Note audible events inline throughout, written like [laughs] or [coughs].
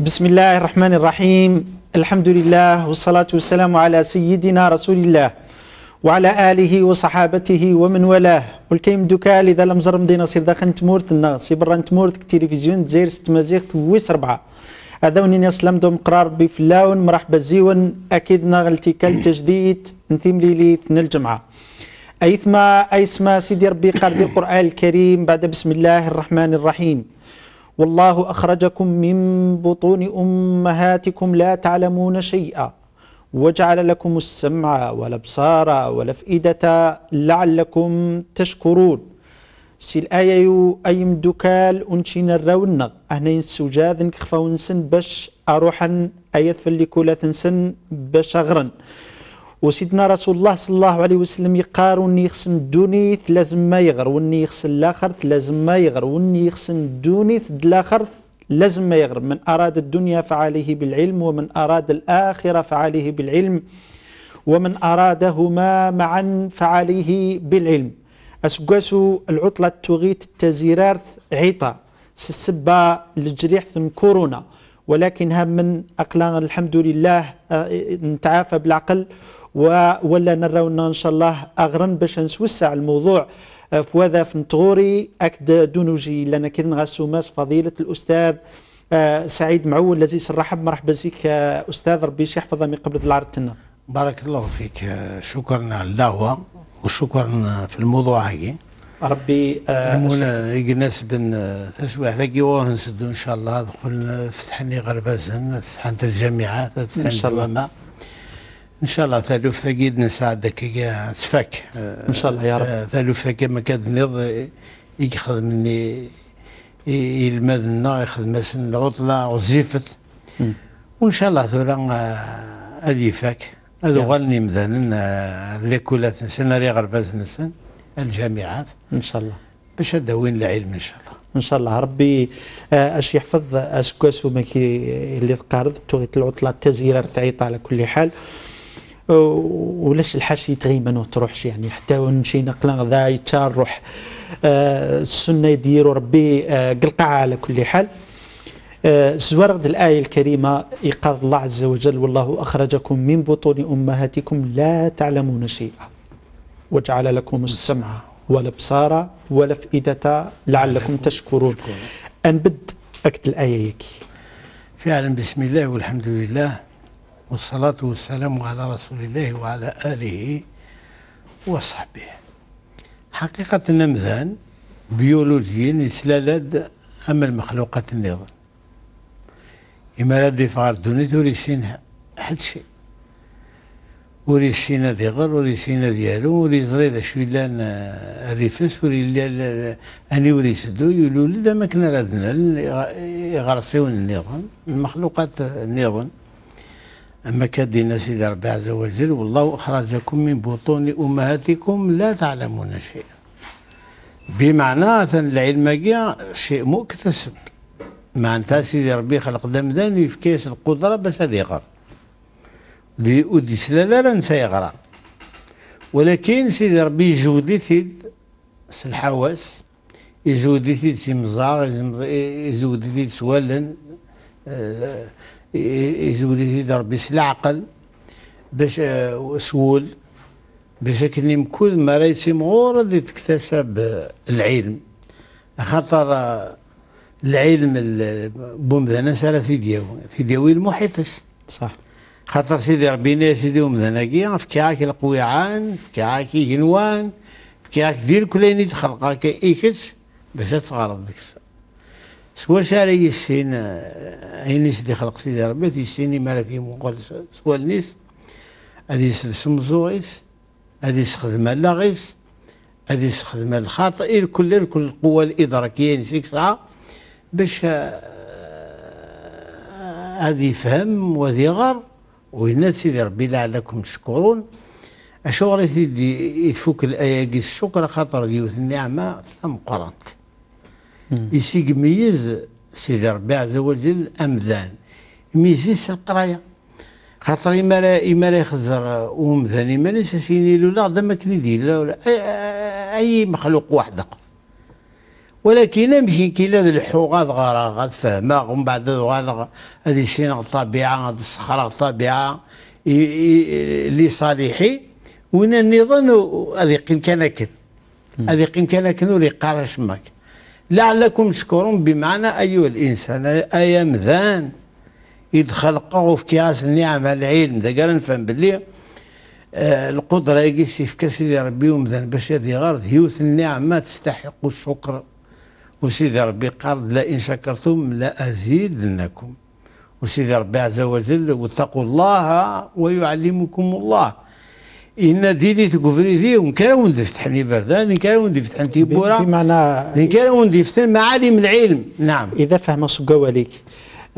بسم الله الرحمن الرحيم الحمد لله والصلاة والسلام على سيدنا رسول الله وعلى آله وصحابته ومن والاه والكيم دوكا لذا لمزر مدينة صير داخل تمورت الناس برا تمورت التلفزيون تزير ستمازيغ تويس ربعة هذا ونين يسلم دوم قرار بفلاون مرحبا زيون أكيد نغلتي كالتجديد نثيم ليلي الجمعة أيثما أيسما سيدي ربي قرد القرآن الكريم بعد بسم الله الرحمن الرحيم والله أخرجكم من بطون أمهاتكم لا تعلمون شيئا وجعل لكم السمع والأبصار والأفئدة لعلكم تشكرون سي الآية يو أيم دوكال أنشين الرونغ أهنا سجاذن نسن باش أروحا أيث في اللي كولا تنسن باش أغرن وسيدنا رسول الله صلى الله عليه وسلم يقار وني يخسن لازم ما يغر وني يخسن الاخر لازم ما يغر وني يخسن الاخر لازم ما يغر من اراد الدنيا فعليه بالعلم ومن اراد الاخره فعليه بالعلم ومن ارادهما معا فعليه بالعلم اسقسو العطله تغيت التزيرار عطا سسبا للجريح ثم كورونا ولكن هم من أقلان الحمد لله آه، نتعافى بالعقل ولا نرونا إن شاء الله أغرن باش نسوسع الموضوع أه، فواذا فنتغوري أكد دونوجي لنا كذن غاسوماس فضيلة الأستاذ أه، سعيد معول الذي سرحب مرحبا بك أه، أستاذ ربي يحفظ من قبل العرض تنا بارك الله فيك شكرا على الدعوة وشكرا في الموضوع هاي ربي مولا يقناس بن تسويع ذاكي ورنسدو ان شاء الله دخل فتحني غربازن فتحنت الجامعات شاء الله ان شاء الله ثالوف ثقيد نساعدك تفك ان شاء الله يا رب آه، ثالوث ثقيد ما كان نض يخدم مني يلمد لنا مثلا العطله وزيفت وان شاء الله ثورا هذه آه، فاك هذا غالني مثلا آه، ليكولات نسن ري غرباز نسن الجامعات ان شاء الله باش داوين العلم ان شاء الله ان شاء الله ربي اش يحفظ وما كي اللي تقارض توغيت العطله التزييره تعيط على كل حال ولاش الحاشي تغيب ما تروحش يعني حتى ونشي نقلا غذا يتشار روح آه، السنه يديروا ربي آه، قلقعه على كل حال آه، زوارد الآية الكريمة يقال الله عز وجل والله أخرجكم من بطون أمهاتكم لا تعلمون شيئا وجعل لكم السمع والابصار والأفئدة لعلكم تشكرون أنبد أكد الآية يكي فعلا بسم الله والحمد لله والصلاة والسلام على رسول الله وعلى آله وصحبه حقيقة نمذان بيولوجيا يسلالد أما المخلوقات النظام إما لدي فار دوني توريسينها أحد شيء وريسينا دي غر وريسينا ديالو وريزري دا شو لان ريفس وري اني وريسدو يولولد ما كنا رادنا يغرسيون النظام المخلوقات النظام أما كدين سيدي ربي عز وجل والله أخرجكم من بطون أمهاتكم لا تعلمون شيئا بمعنى العلم شيء مكتسب أنت سيدي ربي خلق في كيس القدرة باش هذا يغر لي أوديس سلالة لا نسى يغرى ولكن سيدي ربي جودي ثيد الحواس يزودي ثيد سي مزاغ يزودي ثيد سوالن آه، يزود ربي بس العقل باش آه، سول باش كني مكود ما رايتي مغور اللي تكتسب آه، العلم خاطر العلم بومدانا سارة ثيدياو ثيدياو المحيطش صح خاطر سيدي ربينا سيدي ومدانا كي فكاك القويعان فكاك يجنوان فكاك دير كلين كي ايكس باش تغرض ديكس سوا شاري يسين أين دي خلق سيدي ربي تيسيني مالتي في مقال سوا النيس هادي سلسم زوغيس أدي يسخدم اللاغيس أدي يسخدم الخاطئ الكل الكل القوة الإدراكية نسيك ساعة باش هادي آه، فهم وهادي غار وهنا سيدي ربي لعلكم تشكرون اشو غادي يفك الايه الشكر خاطر ديوث النعمه ثم قرنت يسيق ميز سيدي ربي عز وجل امذان ميزيس القرايه خاطر إما لا إما لا يخزر ومذان إما لا يسيني لولا غدا ما كنيدي لا أي مخلوق واحد ولكن نمشي كي لا الحو غاد غارا غاد فهما ومن بعد غاد هذه السنة الطبيعة غاد الصخرة الطبيعة لصالحي وين نظن هذه قيم كان هذه قيم كان ولي قارش ماك لعلكم تشكرون بمعنى أيها الإنسان مذان اذ خلقه في كياس النعمة العلم ذا قال نفهم باللي آه القدرة يقيس في سيدي ربي ومذان باش هذه غرض هيوث ما تستحق الشكر وسيدي ربي قال لئن شكرتم لأزيدنكم وسيدي ربي عز وجل واتقوا الله ويعلمكم الله إن ديلي تكفريدي ونكرا وندي فتحني بردان نكرا وندي فتحن تيبورا بمعنى نكرا وندي فتحن معالم العلم نعم إذا فهم صقوا لك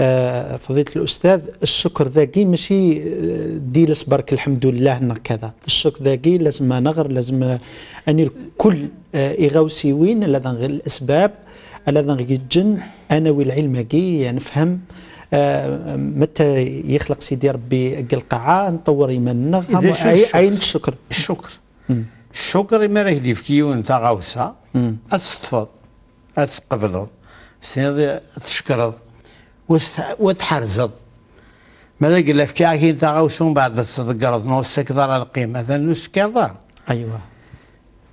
آه فضيلة الأستاذ الشكر ذاكي ماشي آه، ديلس برك الحمد لله كذا الشكر ذاكي لازم نغر لازم أني الكل آه يغاوسي وين لذا الأسباب لذا الجن أنا والعلم كي نفهم يعني آه، متى يخلق سيدي ربي القاعه نطور يمنا عين الشكر الشكر الشكر ما راه يدي في كيون تاع غوسه اتستفض اتقبلض سيدي تشكرض وتحرزض ماذا قال لك كي تاع غوسه من بعد تتقرض نوص كدار القيمه مثلا نوص كدار ايوه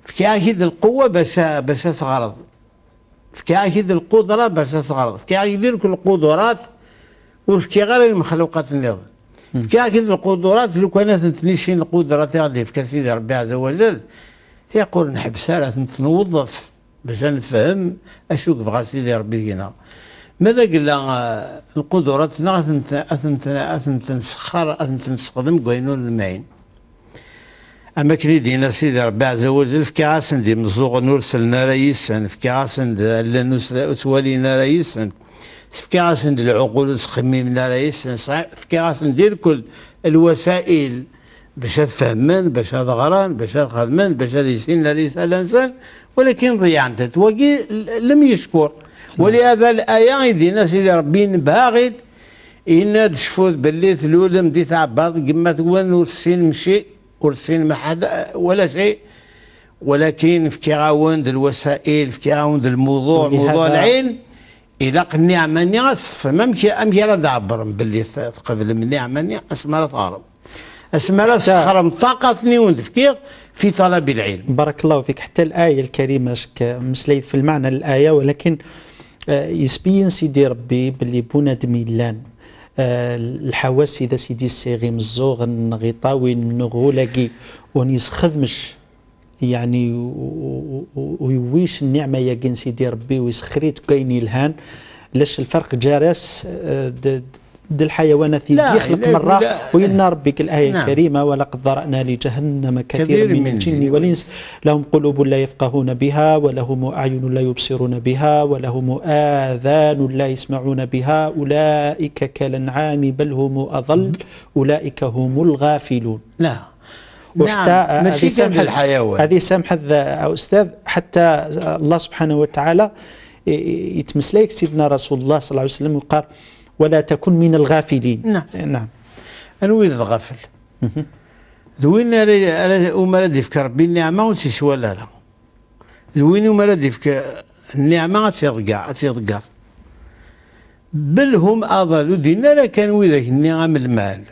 فكي اكيد القوه باش باش تغرض في اكيد القدره باش تغرض فكي اكيد القدرات غير المخلوقات النظام كاكد القدرات لو كانت نتنيشين القدرات اللي في سيدي ربي عز وجل يقول نحبسها راه نتنوظف باش نفهم اشو بغا سيدي ربي دينا ماذا قلنا القدرات اثنتنا اثنت نسخر اثنت نستخدم كوينون المعين اما كلي دينا سيدي ربي عز وجل في كاسن دي مزوغ نرسلنا رئيسا في كاسن لا نسوالينا رئيسا ندير العقول تخمم لا صعيب رئيس فكرة ندير كل الوسائل باش تفهمن باش غران باش تخدمن باش يسين لا انسان ولكن ضيعت تواقي لم يشكر ولهذا الايه يدينا سيدي ربي باغي إن تشفوت باللي ثلول مدي تعبر كما تقول ور السين مشي ورسين السين ما حدا ولا شيء ولكن في كيغاوند الوسائل في كيغاوند الموضوع موضوع العين إذا قلنا النعمة تفهم أمشي أمشي راه تعبرم باللي تقبل مني النعمة أسمى لا تهرب أسمى من تخرم طاقتني تفكير في طلب العلم بارك الله فيك حتى الآية الكريمة شك مسليت في المعنى الآية ولكن آه، يسبين سيدي ربي باللي بناد ميلان آه، الحواس إذا سيدي السيغي مزوغ النغيطاوي نغولكي ونيس خدمش يعني ويويش النعمه يا كان سيدي ربي ويسخريت كاين الهان لاش الفرق جرس آه، د الحيوانات يخلق مره وينا ربك الآية نعم. الكريمة ولقد ضرأنا لجهنم كثير, كثير من, من الجن والإنس لهم قلوب لا يفقهون بها ولهم أعين لا يبصرون بها ولهم آذان لا يسمعون بها أولئك كالأنعام بل هم أضل أولئك هم الغافلون نعم نعم ماشي كامل الحيوان هذه سامحة أستاذ حتى الله سبحانه وتعالى يتمس سيدنا رسول الله صلى الله عليه وسلم وقال ولا تكن من الغافلين نعم نعم أنا وين الغافل ذوين وما راد ربي النعمة ونسيش ولا لا ذوين وما لا ديفك النعمة تيضقع تيضقر بل هم أضلوا دينا لا كانوا ذاك النعم المال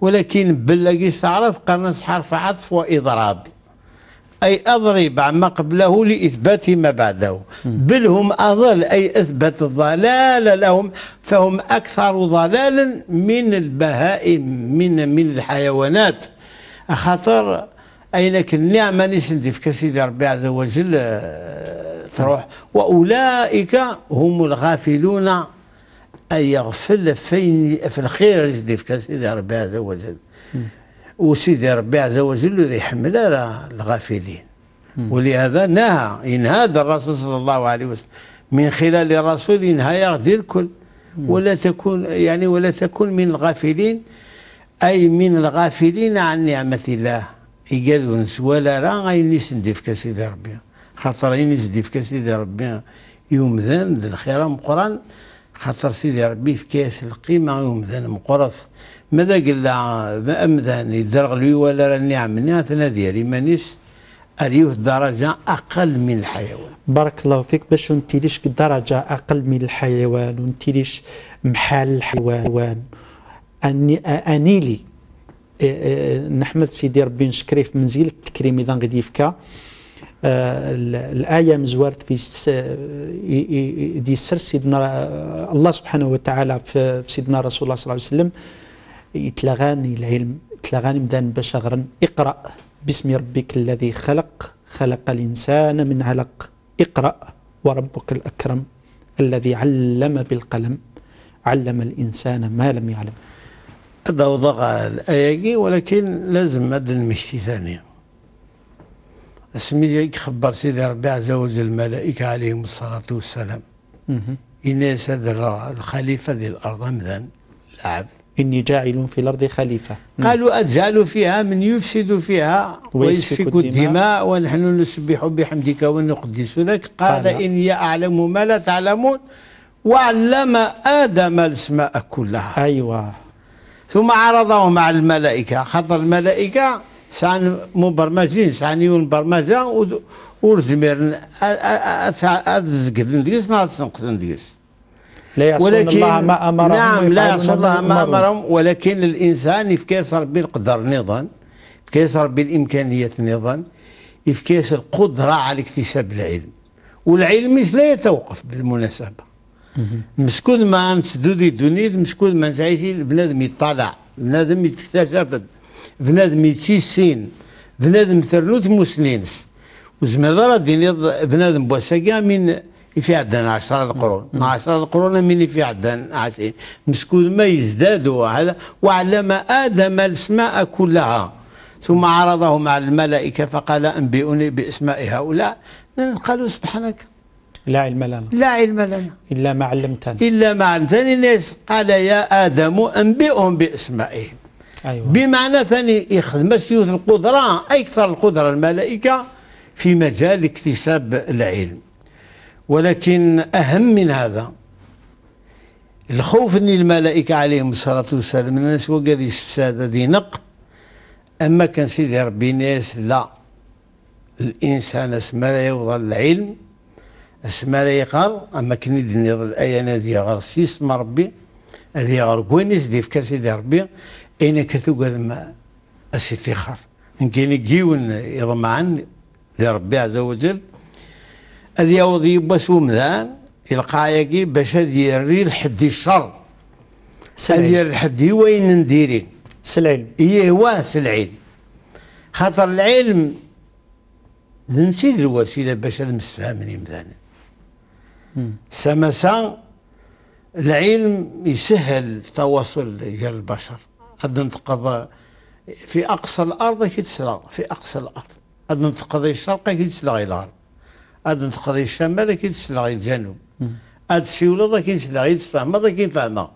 ولكن بلغي استعرض قرن حرف عطف وإضراب أي أضرب عما قبله لإثبات ما بعده بل هم أضل أي أثبت الضلال لهم فهم أكثر ضلالا من البهائم من من الحيوانات خاطر أينك النعمة في سيدي ربي عز وجل آه، تروح وأولئك هم الغافلون أن يغفل في, في الخير اللي في سيدي ربي عز وجل وسيدي ربي عز وجل اللي يحمل على الغافلين ولهذا نهى هذا الرسول صلى الله عليه وسلم من خلال الرسول ينهى يغدي الكل ولا تكون يعني ولا تكون من الغافلين أي من الغافلين عن نعمة الله يقادوا نسوالا راه غايني سندي في سيدي ربي خاطر يني سندي في سيدي ربي يوم ذنب الخير مقران خاطر سيدي ربي في كاس القيمة ومذان مقرص ماذا قال ما أمذان يدرغ لي ولا راني عملني أنا ديالي مانيش أريوه درجة أقل من الحيوان بارك الله فيك باش نتيليش درجة أقل من الحيوان ونتيليش محال الحيوان أني أنيلي إيه، إيه، نحمد سيدي ربي نشكري في منزل التكريم إذا غادي يفكا آه، الآية مزورت في دي سر سيدنا آه، الله سبحانه وتعالى في سيدنا رسول الله صلى الله عليه وسلم يتلغاني العلم يتلغاني مدان بشغرا اقرأ باسم ربك الذي خلق خلق الإنسان من علق اقرأ وربك الأكرم الذي علم بالقلم علم الإنسان ما لم يعلم هذا وضع الآية ولكن لازم مدن مشتي ثانية اسمي يخبر سيدي ربي عز وجل الملائكة عليهم الصلاة والسلام إن سدر الخليفة ذي الأرض أمذن العبد إني جاعل في الأرض خليفة قالوا أجعل فيها من يفسد فيها ويسفك الدماء ونحن نسبح بحمدك ونقدس لك قال إني أعلم ما لا تعلمون وعلم آدم الأسماء كلها أيوة ثم عرضهم على الملائكة خطر الملائكة سان مبرمجين سانيون برمجة ورزمير أتزقدن ديس ما تنقصن ديس لا يعصون الله ما أمرهم نعم لا يعصون الله ما أمرهم ولكن الإنسان يفكيسر بالقدر نظام يفكيسر بالإمكانيات نظام يفكيس القدرة على اكتساب العلم والعلم لا يتوقف بالمناسبة مسكون ما نسدو دي دونيت مسكون ما نسعيش البنادم يطلع بنادم يكتشف بنادم يتيسين بنادم ترنو تموسلينس وزمر راه دينيض بنادم بوساكا من في عدن عشرة القرون عشرة القرون من في عدن عشرين مسكون ما يزداد هذا وعلم آدم الأسماء كلها ثم عرضهم على الملائكة فقال أنبئوني بأسماء هؤلاء قالوا سبحانك لا علم لنا لا علم لنا إلا ما علمتنا إلا ما علمتني الناس قال يا آدم أنبئهم بأسمائهم أيوة. بمعنى ثاني يخدم السيوث القدرة أكثر القدرة الملائكة في مجال اكتساب العلم ولكن أهم من هذا الخوف أن الملائكة عليهم الصلاة والسلام الناس وقال يستفساد هذه نق أما كان سيدي ربي ناس لا الإنسان اسمه لا يوضع العلم اسمه لا يقر أما كان يدني الآية نادي غرسيس ربي هذه كوينيس ديفكا سيدي ربي أينك تقدم خار إن كان جيون يضمعن لربي عز وجل أذي أوضي يبس ومذان يلقايقي باش أذ يري الحدي الشر أذ يري الحد وين نديرين سلعين إيه هو سلعين خاطر العلم ننسي الوسيله باش نمسفهمني مذان سمسا العلم يسهل التواصل ديال البشر قد نتقضى في اقصى الارض كيتسلا في اقصى الارض قد نتقضى الشرق كيتسلى غير الغرب قد ننتقض الشمال كيتسلى غير الجنوب قد سيولة كيتسلا غير تفهمها كيفهمها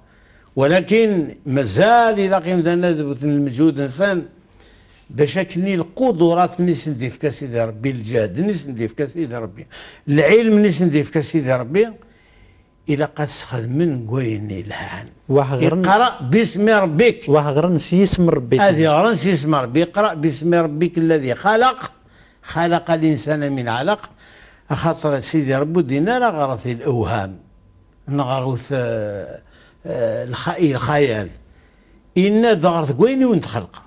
ولكن مازال الى قيم المجهود انسان باش اكني القدرات نيس نديف سيدي ربي الجهد نيس نديف سيدي ربي العلم نيس نديف سيدي ربي الى قاسخذ من قويني لهان اقرا باسم ربك واه غير اسم ربك هذه غرن سي اسم ربي اقرا باسم ربك الذي خلق خلق الانسان من علق خاطر سيدي ربو دينا غرث الاوهام نغرث آه، آه، الخيال إن ضغرت قويني وانت خلق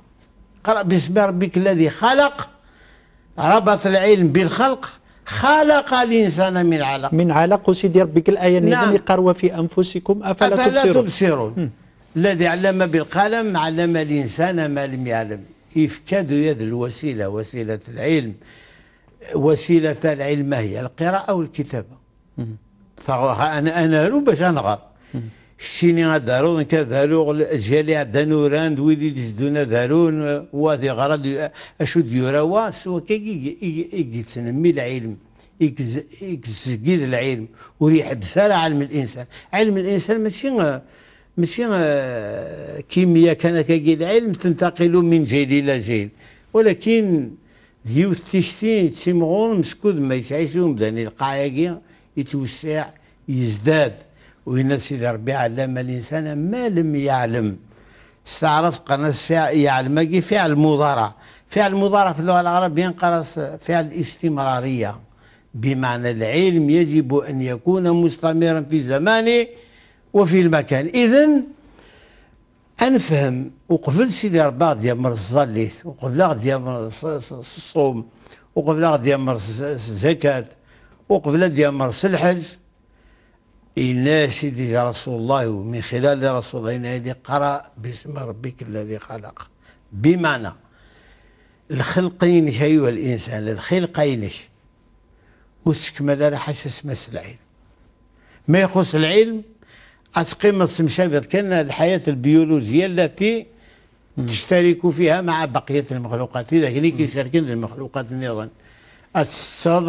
قرأ باسم ربك الذي خلق ربط العلم بالخلق خلق الإنسان من علق من علق وسيدي ربك الآية نعم. قروا في أنفسكم أفلا, أفلا تبصرون, تبصرون. الذي علم بالقلم علم الإنسان ما لم يعلم إفكاد يد الوسيلة وسيلة العلم وسيلة العلم هي القراءة والكتابة أنا أنا باش أنغر شيني غادارون دارون كذالو الأجيال اللي عندها نوران دويدي جدونا دارون وهذه غرض أشو ديورا كي يتنمي العلم يكزكيد العلم وريح بسالة علم الإنسان علم الإنسان ماشي ماشي كيمياء كان كي العلم تنتقل من جيل إلى جيل ولكن ديو تشتين تيمغون مسكود ما يتعيشهم داني القايقي يتوسع يزداد وهنا سيدي ربي علم الإنسان ما لم يعلم استعرف قناس يعلم فعل مضارع فعل مضارع في اللغة العربية ينقرص فعل استمرارية بمعنى العلم يجب أن يكون مستمرا في زمانه وفي المكان اذا أنفهم وقفل سيدي ربي غادي يمر الزليث وقفل غادي يمر الصوم وقفل غادي يمر الزكاة وقفل غادي يمر الحج إلى سيدي رسول الله ومن خلال رسول الله ينادي قرأ باسم ربك الذي خلق بمعنى الخلقين أيها الإنسان الخلقين وتكمل على حسس العلم ما يخص العلم أتقيمة مشابط كان الحياة البيولوجية التي تشترك فيها مع بقية المخلوقات إذا كان كيشاركين المخلوقات أيضا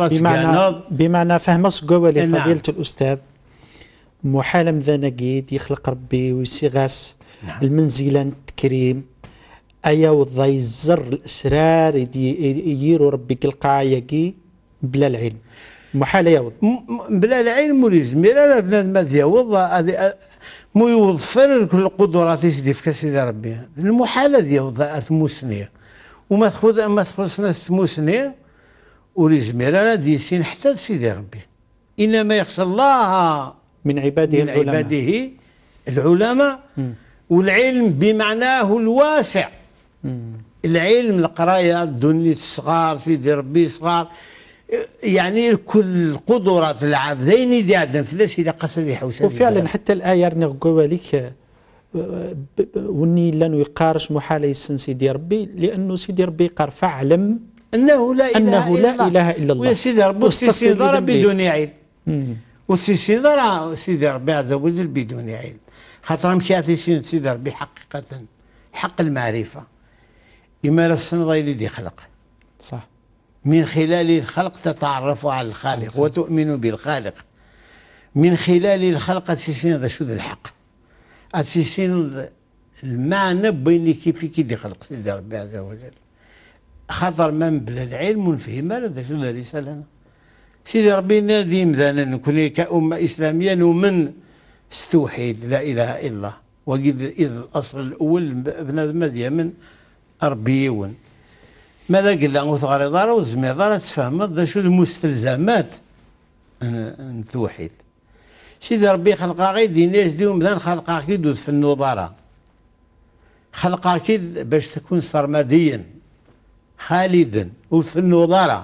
بمعنى, بمعنى فهم قوة لفضيلة نعم. الأستاذ محال مذا نقيد يخلق ربي ويسيغاس نعم. المنزلة التكريم أيا وضا يزر الأسرار يديروا ربي كلقا يقي بلا العلم محال يوض بلا العلم وليزمير لا بنادم هذا يوض مو يوض فرر كل القدرات يسدي في سيدي ربي المحال هذا يوض ثموسنية وما تخوض ما تخوضنا ثموسنية وليزمير لا ديسين حتى سيدي ربي إنما يخشى الله من عباده من العلماء عباده العلماء م. والعلم بمعناه الواسع م. العلم القرايه الدنيا الصغار سيدي ربي صغار يعني كل قدرات العبدين اللي عندنا فلاش الى قصدي حوسه وفعلا حتى الايه نقول لك آه، وني لانه يقارش محال يسن سيدي ربي لانه سيدي ربي قال فاعلم انه لا اله انه لا اله الا الله, إله إلا الله. ويا سيدي ربي سيدي بدون علم وتسيسيد راه سيدي ربي عز وجل بدون علم يعني. خاطر مشي تيسين سيدي ربي حقيقة حق المعرفة إما الصمد اللي دي خلق صح من خلال الخلق تتعرف على الخالق وتؤمن بالخالق من خلال الخلق تسيسين شو الحق تسيسين المعنى بين كيف كي خلق سيدي ربي عز وجل خاطر من بلا العلم ونفهم هذا شو الرسالة سيدي ربي نادي مثلا نكوني كأمة إسلامية نؤمن ستوحيد لا إله إلا الله وقد إذ الأصل الأول بنادم يمن أربيون ماذا لهم وثغري دارا وزمير دارا تفهم دا شو المستلزمات نتوحيد سيدي ربي خلقا غير ديناش ديوم مثلا خلقا كيد في النظارة خلقا كيد باش تكون سرمديا خالدا وفي النظاره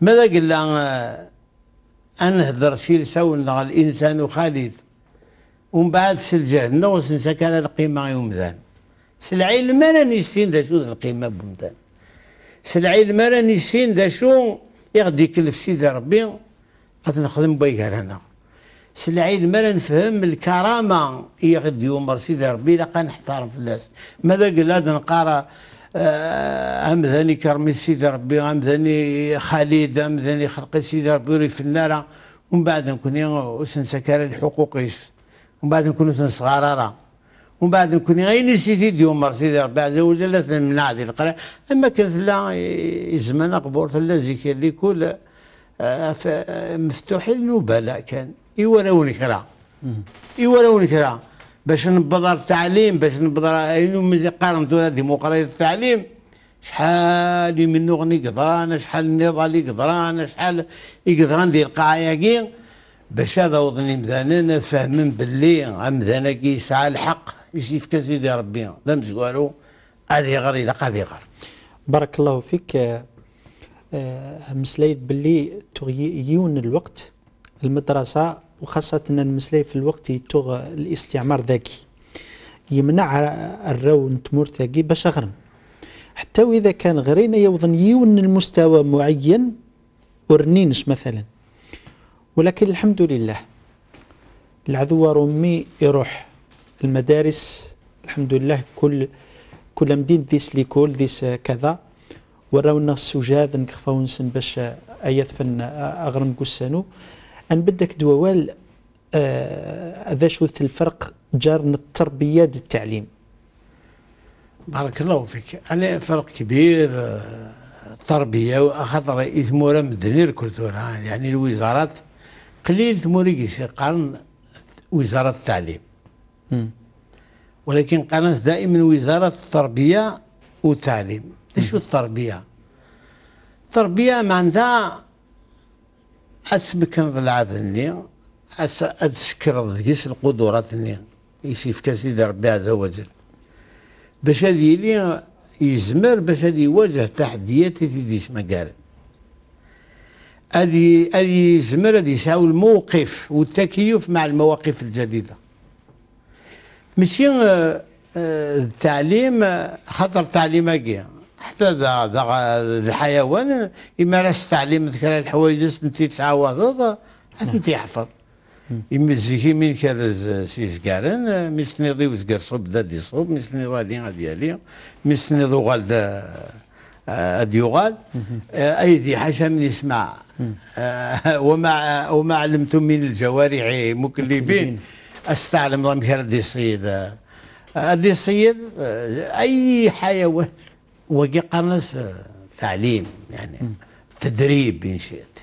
ماذا قلنا آه، أنهضر سيرساون لغا الإنسان خالد ومن بعد سلجاه النوس وسنسى كان القيمة يمدان سلعلم أنا نسين ذا شو القيمة بمدان سلعلم أنا نسين ذا شو يغدي يكلف سيدي ربي غتنخدم بيها هنا سلعلم أنا نفهم الكرامة يغدي يوم سيدي ربي لقى نحترم الناس ماذا قلنا نقرا آه، امذني كرمي سيدي ربي امذني خالد امذني خلقي سيدي ربي ري النار ومن بعد نكوني وسنسكر الحقوق ومن بعد نكوني سنصغار ومن بعد نكون غير نسيتي ديومر سيدي ربي عز وجل من عادي القرية اما كانت لا يزمن قبور لا زيك اللي كل آه، مفتوح النبلاء كان يوراوني كرا يوراوني كرا باش نبضر التعليم باش نبضر مزي قارن دولة ديمقراطية التعليم شحال منو غني قدران شحال النضال قدران شحال قدران ديال كين باش هذا وضني انا فاهمين باللي كيسعى كي يسعى الحق كاس يدي ربي لا مزوالو هذه غير الى قاضي غير بارك الله فيك آه، آه، مسلايد باللي تغيون الوقت المدرسه وخاصة المسلاي في الوقت يتوغ الاستعمار ذكي يمنع الرو نتمور ذاكي باش أغرم حتى وإذا كان غرينا يوضن يون المستوى معين ورنينش مثلا ولكن الحمد لله العدو رومي يروح المدارس الحمد لله كل كل مدينة ديس ليكول ديس كذا وراونا السجاد نخفاو نسن باش ايثفن اغرم قسانو أن بدك دوال هذا آه، شو الفرق جار من التربية التعليم بارك الله فيك انا فرق كبير التربية آه، رئيس مورا مدنير كلتورا يعني الوزارات قليل تموري قرن وزارة التعليم م. ولكن قناه دائما وزارة التربية والتعليم شو التربية التربية معناتها أثبكنض العذني أس أتشكر ذيس القدرات يسيف كاسي ربي عز وجل باش هذا لي يزمر باش هذا يواجه تحديات في ذيس مقال هذه هذه يزمر هذه يسعى الموقف والتكيف مع المواقف الجديدة ماشي آه، آه، التعليم خطر تعليم كي حتى ذا ذا الحيوان يمارس تعليم ذكر الحوايج انت تعاوض حتى انت يحفظ يمزيكي من كان سيزكارن ميسنيضي وزكار صوب دا دي صوب مسني غادي غادي يالي مسني غال غالد آه، اديوغال يغال آه، اي ذي حاجه من يسمع آه، [laughs] وما وما علمتم من الجوارح مكلفين استعلم ضمكر دي الصيد دي الصيد اي حيوان قرنس تعليم يعني تدريب إن شئت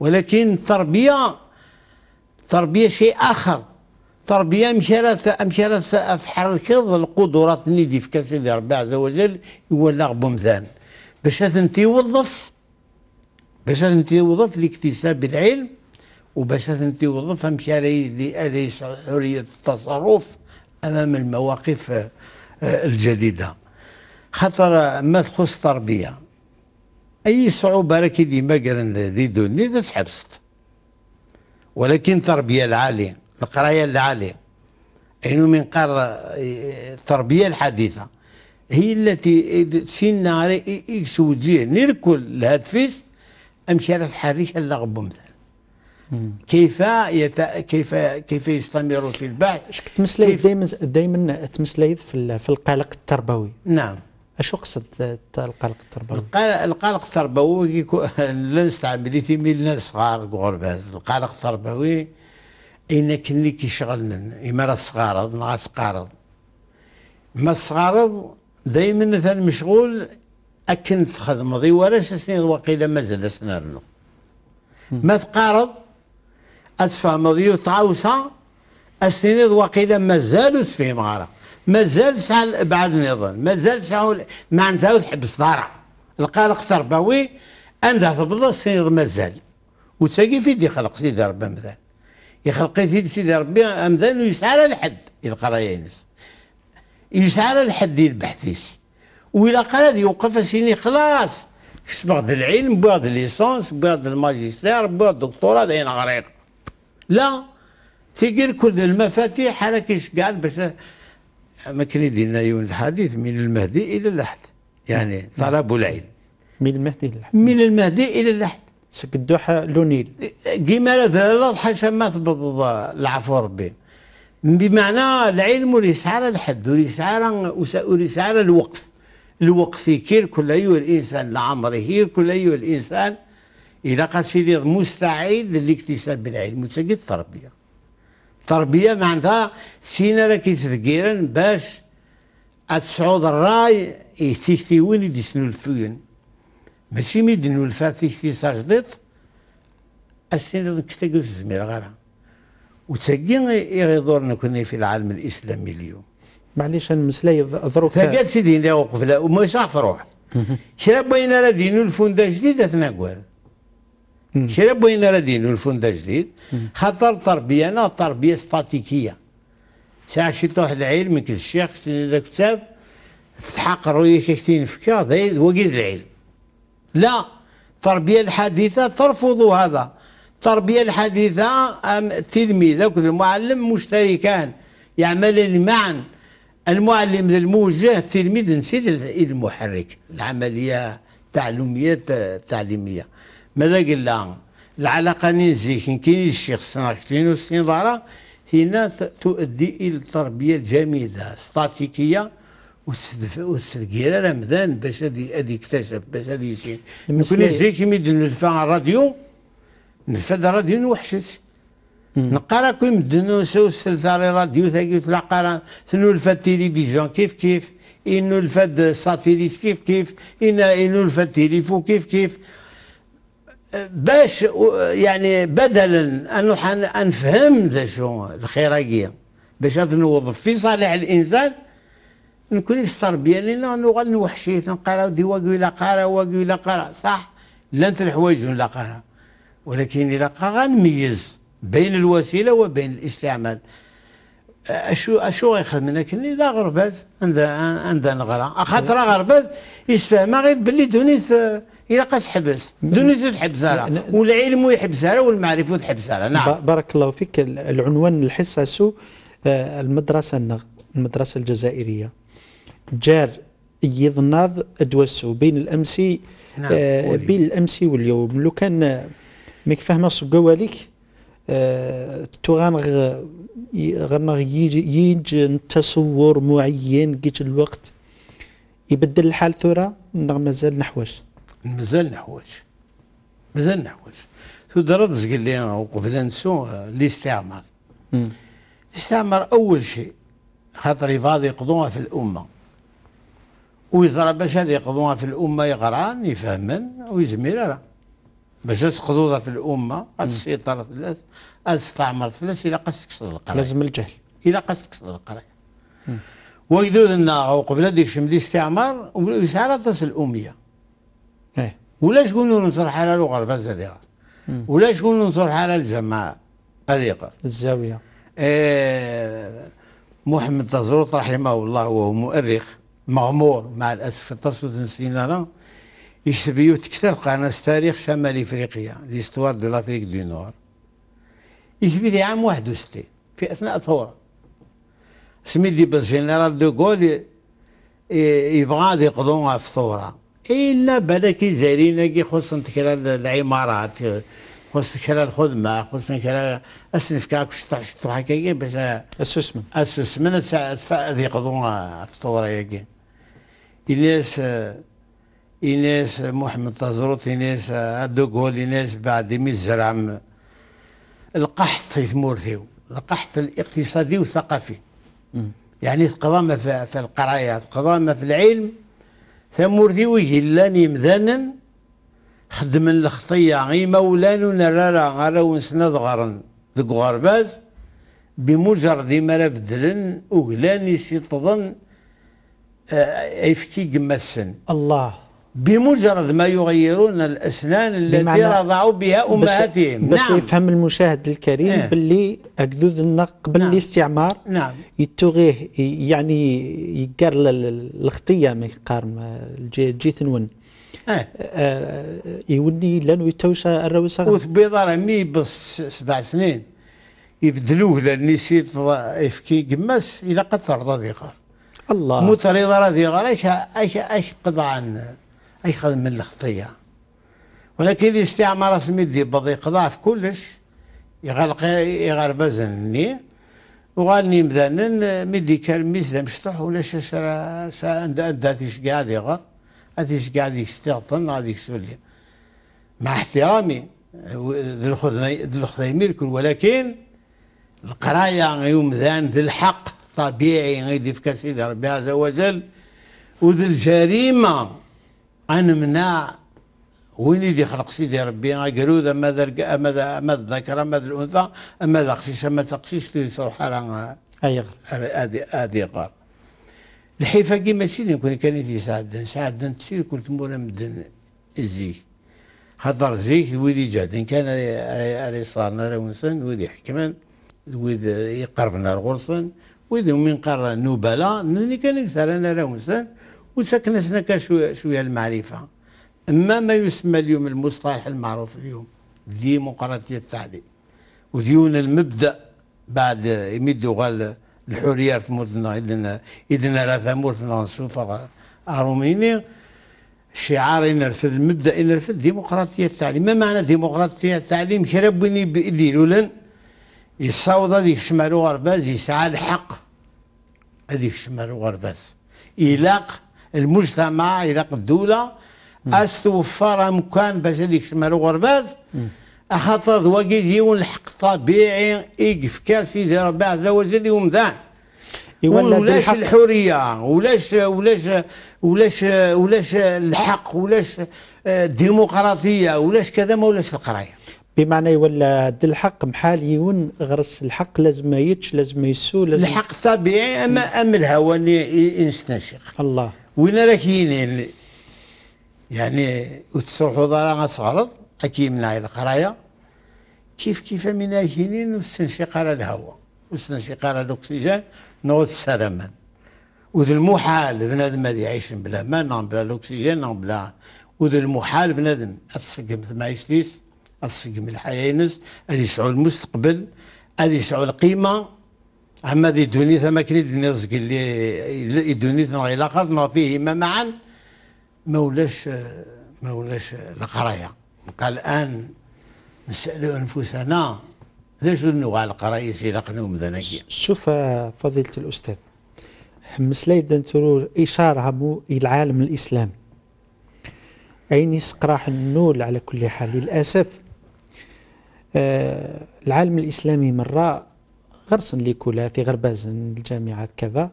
ولكن التربية التربية شيء آخر التربية مشارات مشارات تحرك القدرات اللي دي في كاس ربي عز وجل يولى بمثال باش انت يوظف باش انت يوظف لاكتساب العلم وباش انت يوظف مشاري لأليس حرية التصرف أمام المواقف آه، الجديدة خاطر ما تخص تربيه اي صعوبه راكي ديما قال دي دوني تتحبست ولكن التربيه العاليه القرايه العاليه أين من قار التربيه آه، الحديثه هي التي تسن على اكس وجيه نركل الهاتفيس امشي على الحريش اللغب غبو مثلا كيف يت... كيف كيف يستمر في البحث كيف... دايما دايما تمسليد في القلق التربوي نعم اش قصد القلق التربوي؟ القلق التربوي الناس تعمليتي من الناس صغار غرباز القلق التربوي اين كني كيشغلنا إما راه صغارض نغا تقارض ما صغار دايما مثلا مشغول أكن تخدم ضي ولاش سنين وقيلا مازال اسنان ما تقارض أتفهم ضي وتعاوسه أسنين وقيلا مازالو تفهم غارة مازال سعى بعد النظام مازال ما معناتها تحبس دارع القلق تربوي عندها تبدا السيد مازال وتساقي في دي خلق سيدي ربي مثلا يخلق سيدي ربي مثلا ويسعى للحد القرايه ينس يسعى للحد البحثيس وإلا قال هذه يوقف سيني خلاص شبغ العلم بهذا ليسونس بهذا الماجستير بهذا الدكتوراه داين غريق لا تيقول كل المفاتيح حركش كاع باش ما كان يدينا يون الحديث من المهدي إلى اللحد يعني نعم. طلب العلم من المهدي إلى اللحد من المهدي إلى اللحد الدوحه لونيل كيما لا حاشا ما تبض العفو ربي بمعنى العلم ليس على الحد وليس على وليس على الوقف الوقف كير كل أيوة الإنسان لعمره كل أيوة الإنسان الى قد سيدي مستعد لاكتساب العلم وتسقي التربية التربيه معناتها سينا راكي تذكيرن باش تسعود الراي تيشتي وين يدسنو الفيون ماشي ميدنو الفاتيشتي ساجديت السينا ذوك في الزمير غيرها وتاقي يغيضورنا كنا في العالم الاسلامي اليوم معليش مسلاي ظروف ثقات سيدي لا وقف لا وما يصح روح شرا بين راه دينو الفندق جديد اثناء بوين وين رادين الفندق جديد خاطر التربيه انا تربيه ستاتيكيه ساعه شي واحد العلم كل الشيخ ذا كتاب تحقق رؤيه كتين فكا ذا وقيد العلم لا التربيه الحديثه ترفض هذا التربيه الحديثه التلميذ المعلم مشتركان يعملان معا المعلم الموجه التلميذ نسيت المحرك العمليه التعلميه التعليميه ماذا قلنا العلاقة نزيكين كاين الشيخ كاين والسنظاره هنا تؤدي إلى التربية الجميلة ستاتيكية وتسلقي راه رمضان باش هادي يكتشف باش هادي يسير كون زيك ميد نلفا الراديو نلفا الراديو نوحشت نقرا كون مدن سوسل على الراديو تاكي تلقى راه تنولفا التلفزيون كيف كيف ينولفا الساتيليت كيف كيف ينولفا التليفون كيف كيف باش يعني بدلا انه حنفهم ذا شو الخراقيه باش نوظف في صالح الانسان نكونش تربيه لان نوغل نوحشيت نقرا ودي واقو الى قرا واقو الى قرا صح لانت الحوايج ولا قرا ولكن الى قرا نميز بين الوسيله وبين الاستعمال اشو اشو يخدم لكن لا غرباز عند عند نغرا خاطر غرباز ما غير باللي تونس آه، الى قاس حبس تونس تحبس والعلم يحبس والمعرفه تحبس نعم بارك الله فيك العنوان الحصه سو آه، المدرسه النغ المدرسه الجزائريه جار يضناض ادوسو بين الامسي نعم. آه، بين الامسي واليوم لو كان ماك فاهمه صقوا توغان غرنا يجي يجي تصور معين جيت الوقت يبدل الحال ثورة مازال نحوج مازال نحوج مازال نحوج تدرى تزقل لي وقبل نسو الاستعمار الاستعمار أول شيء خاطر يفاض يقضوها في الأمة ويزرى باش هذه يقضوها في الأمة يقران يفهمن ويزمير راه باش قضوضة في الامه تسيطر فلاس تستعمر فلاس الا قاس تكسر القرايه لازم الجهل الا قاس تكسر القرايه وإذا لنا قبل هذيك شمدي الاستعمار وسعر تصل الاميه ايه ولا شكون ننصر لغة الغرفه زادقه ولا شكون ننصر حالة الجماعه هذيك الزاويه إيه محمد تزروط رحمه الله وهو مؤرخ مغمور مع الاسف تصوت نسينا يشبيو تكتب قناة تاريخ شمال افريقيا ليستوار دو لافريك دو نور يشبي عام 61 في اثناء الثوره سمي لي بالجنرال دو غول يبغى يقضون في الثوره الا بالك زايرين كي خص تكرا العمارات خص تكرا الخدمه خص تكرا اسنف كاك شطح شطح هكايا باش اسسمن اسسمن يقضون في الثوره ياكي الناس إناس محمد تزروت إناس أردوغول إناس بعد من زرعم القحط في ثمورثيو القحط الاقتصادي والثقافي يعني تقضامة في القراية تقضامة في العلم ثمورثي ويجي لاني مذانا خدم الخطية غي مولان ونرارا غارا ونسند غارن ذك غارباز بمجرد ما رفدلن وغلاني سيطظن أه قمسن الله بمجرد ما يغيرون الاسنان التي رضعوا بها امهاتهم باش نعم. يفهم المشاهد الكريم إيه؟ باللي اكدود النق قبل نعم. الاستعمار نعم. يتغيه يعني يقار الخطيه ما يقار جي تنون إيه. اه, آه يوني لان ويتوش الرويسه وثبيض رمي بس سبع سنين يبدلوه للنسيت يفكي قماس الى قد ترضى ذي الله مثري ضرى ذي غير ايش ايش ايش قضى عنه أيخذ من الخطية ولكن اللي استعمر سميدي بضي قضاء في كلش يغلق يغربزن لي وغالني مذنن مدي كرميس دا مشطح ولا راه عند عند هذيش قاعد يغر هذيش قاعد يستغطن غادي يسولي مع احترامي ذو الخذيمير كل ولكن القراية يوم ذان ذي الحق طبيعي غيدي في كاسيدي ربي عز وجل وذي الجريمة أنمنع وين يدي خلق سيدي ربي قالوا ذا ماذا ماذا ماذا الذكر ماذا الانثى اما ذا قشيش ما تقشيش تروح على هذه هذه غار الحيفا كي ماشي يكون كان يدي سعدن سعدن تسير كل تمورا مدن زيك هضر زيك ويدي ان كان اري صارنا راه ونسن ويدي حكمان ويد يقربنا الغرصن ويدي من قرى نوبلا نوني كان يكسر انا راه ونسن وسكنتنا كان شويه شويه المعرفه اما ما يسمى اليوم المصطلح المعروف اليوم ديمقراطيه التعليم وديون المبدا بعد يمدوا غال الحريه في مورثنا اذن اذن لا ثمور نشوف ارميني شعار نرفض المبدا ينرفد ديمقراطيه التعليم ما معنى ديمقراطيه التعليم شربني بإيدي لولن يصاود هذيك الشمال وغرباز يسعى الحق هذيك الشمال وغرباز إلاق المجتمع إلى الدولة استوفر مكان باش هذيك شمال غرباز خاطر ذواقي يون الحق طبيعي يقف كاس يدي ربع زواج اليوم ومذان ولاش الحريه ولاش ولاش ولاش ولاش الحق ولاش الديمقراطيه ولاش كذا ما ولاش القرايه بمعنى يولى د الحق محال يون غرس الحق لازم ما يتش لازم يسو لازم الحق طبيعي اما ام الهوى اللي ينستنشق الله وين راه كاينين يعني, يعني وتروحوا اكيد من هاي القرايه كيف كيف من كاينين وستنشق على الهواء وستنشق على الاكسجين نوض السلما وذ المحال بنادم هذا يعيش بلا نعم بلا الاكسجين نعم بلا وذ المحال بنادم السقم ما يشتيش السقم الحياه ينس غادي المستقبل غادي يسعوا القيمه أما ذي الدنيا كني كريد رزق اللي الدنيا غير لاخر فيهما معا ما ولاش ما ولاش القراية قال الآن نسألوا أنفسنا ذاش نوع القراية سيلقنهم ذنكي شوف فضيلة الأستاذ حمس لي دانترو إشارة مو العالم الإسلامي أين يسقراح النول على كل حال للأسف آه العالم الإسلامي مرة غرسن كولاتي غربازن الجامعات كذا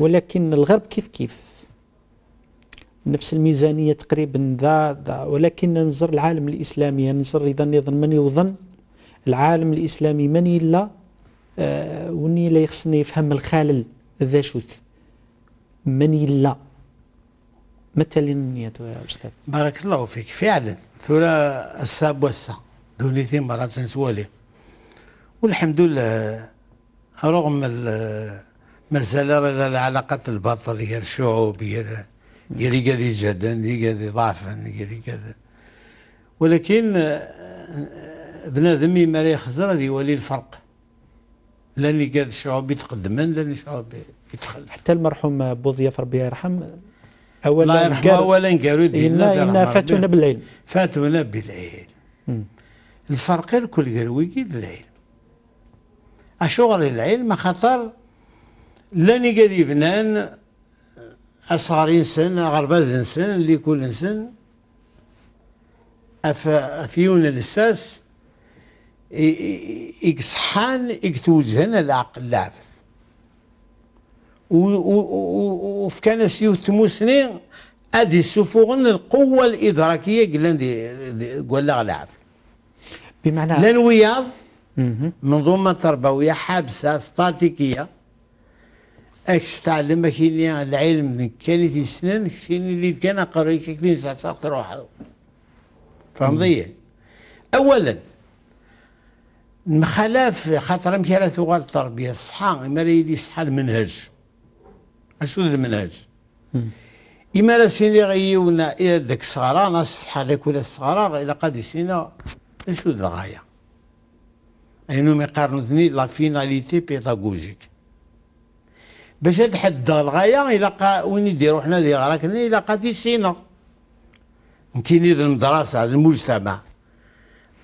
ولكن الغرب كيف كيف نفس الميزانية تقريبا ذا ذا ولكن ننظر العالم الإسلامي ننظر إذا نظن من يظن العالم الإسلامي من إلا آه وني لا يخصني يفهم الخالل ذا شوت من إلا مثلا يا أستاذ بارك الله فيك فعلا ثورة الساب والسا دونيتي مرات سوالي والحمد لله رغم مازال العلاقات الباطلة هي الشعوب هي اللي قاذي جدا غير ضعفا اللي كذا ولكن آه، آه، بنادم ما يخزر هذا يولي الفرق لاني قاد الشعوب يتقدمن لاني الشعوب يتخلف حتى المرحوم بوضياف ربي يرحم اولا الله يرحمه اولا قالوا ديننا إنا فاتونا بالعلم فاتونا بالعلم الفرق الكل قالوا العلم أشغل العلم خطر لاني قد يبنان أصغر سن أغربازين سن لكل سن أف أفيون إي... إكسحان إكتوجهن العقل و وفي كان سيو تموسني ادي سفوغن القوه الادراكيه قلنا دي قول بمعنى لان وياض منظومة تربوية حابسة ستاتيكية اكس تعلم ماشيني العلم في تيسنان كيني اللي كان قري كيني ساعات روحه فهمتي اولا مخالف خاطر مشي على ثغار التربيه الصحة اما يلي صحة المنهج اشو المنهج اما لا سيني غيونا الى ديك الصغار انا الصحة لك ولا الصغار الى قد سينا اشو الغايه انهم يقارنوني لا فيناليتي بيداغوجيك باش تحدى الغايه الى قا وين يديروا حنا دي غراك الى قاتي سينا نتيني المدرسه المجتمع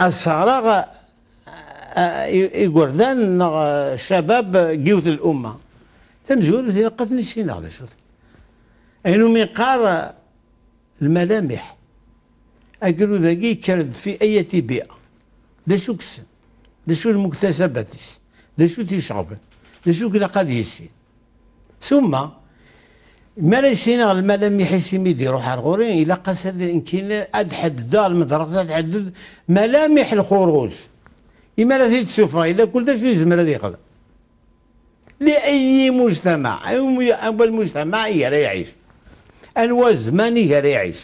الصغار آه، آه، يقردان الشباب قيوت الامه تمزور في قتني سينا هذا شوط انهم يقار الملامح اقولوا ذاكي كرد في اي بيئه دا شو كسن لشو المكتسبات لشو تيشعب لشو كلا قد يسين ثم ما لا يسين ما لم يحس ميدي روح الغورين إلا إن كنا أدحد حدد المدرسة تحدد ملامح الخروج إما لا تشوفها إلا كل شو يزمر هذا يقدر لأي مجتمع أي مجتمع يرى يعيش أنواع الزمان يرى يعيش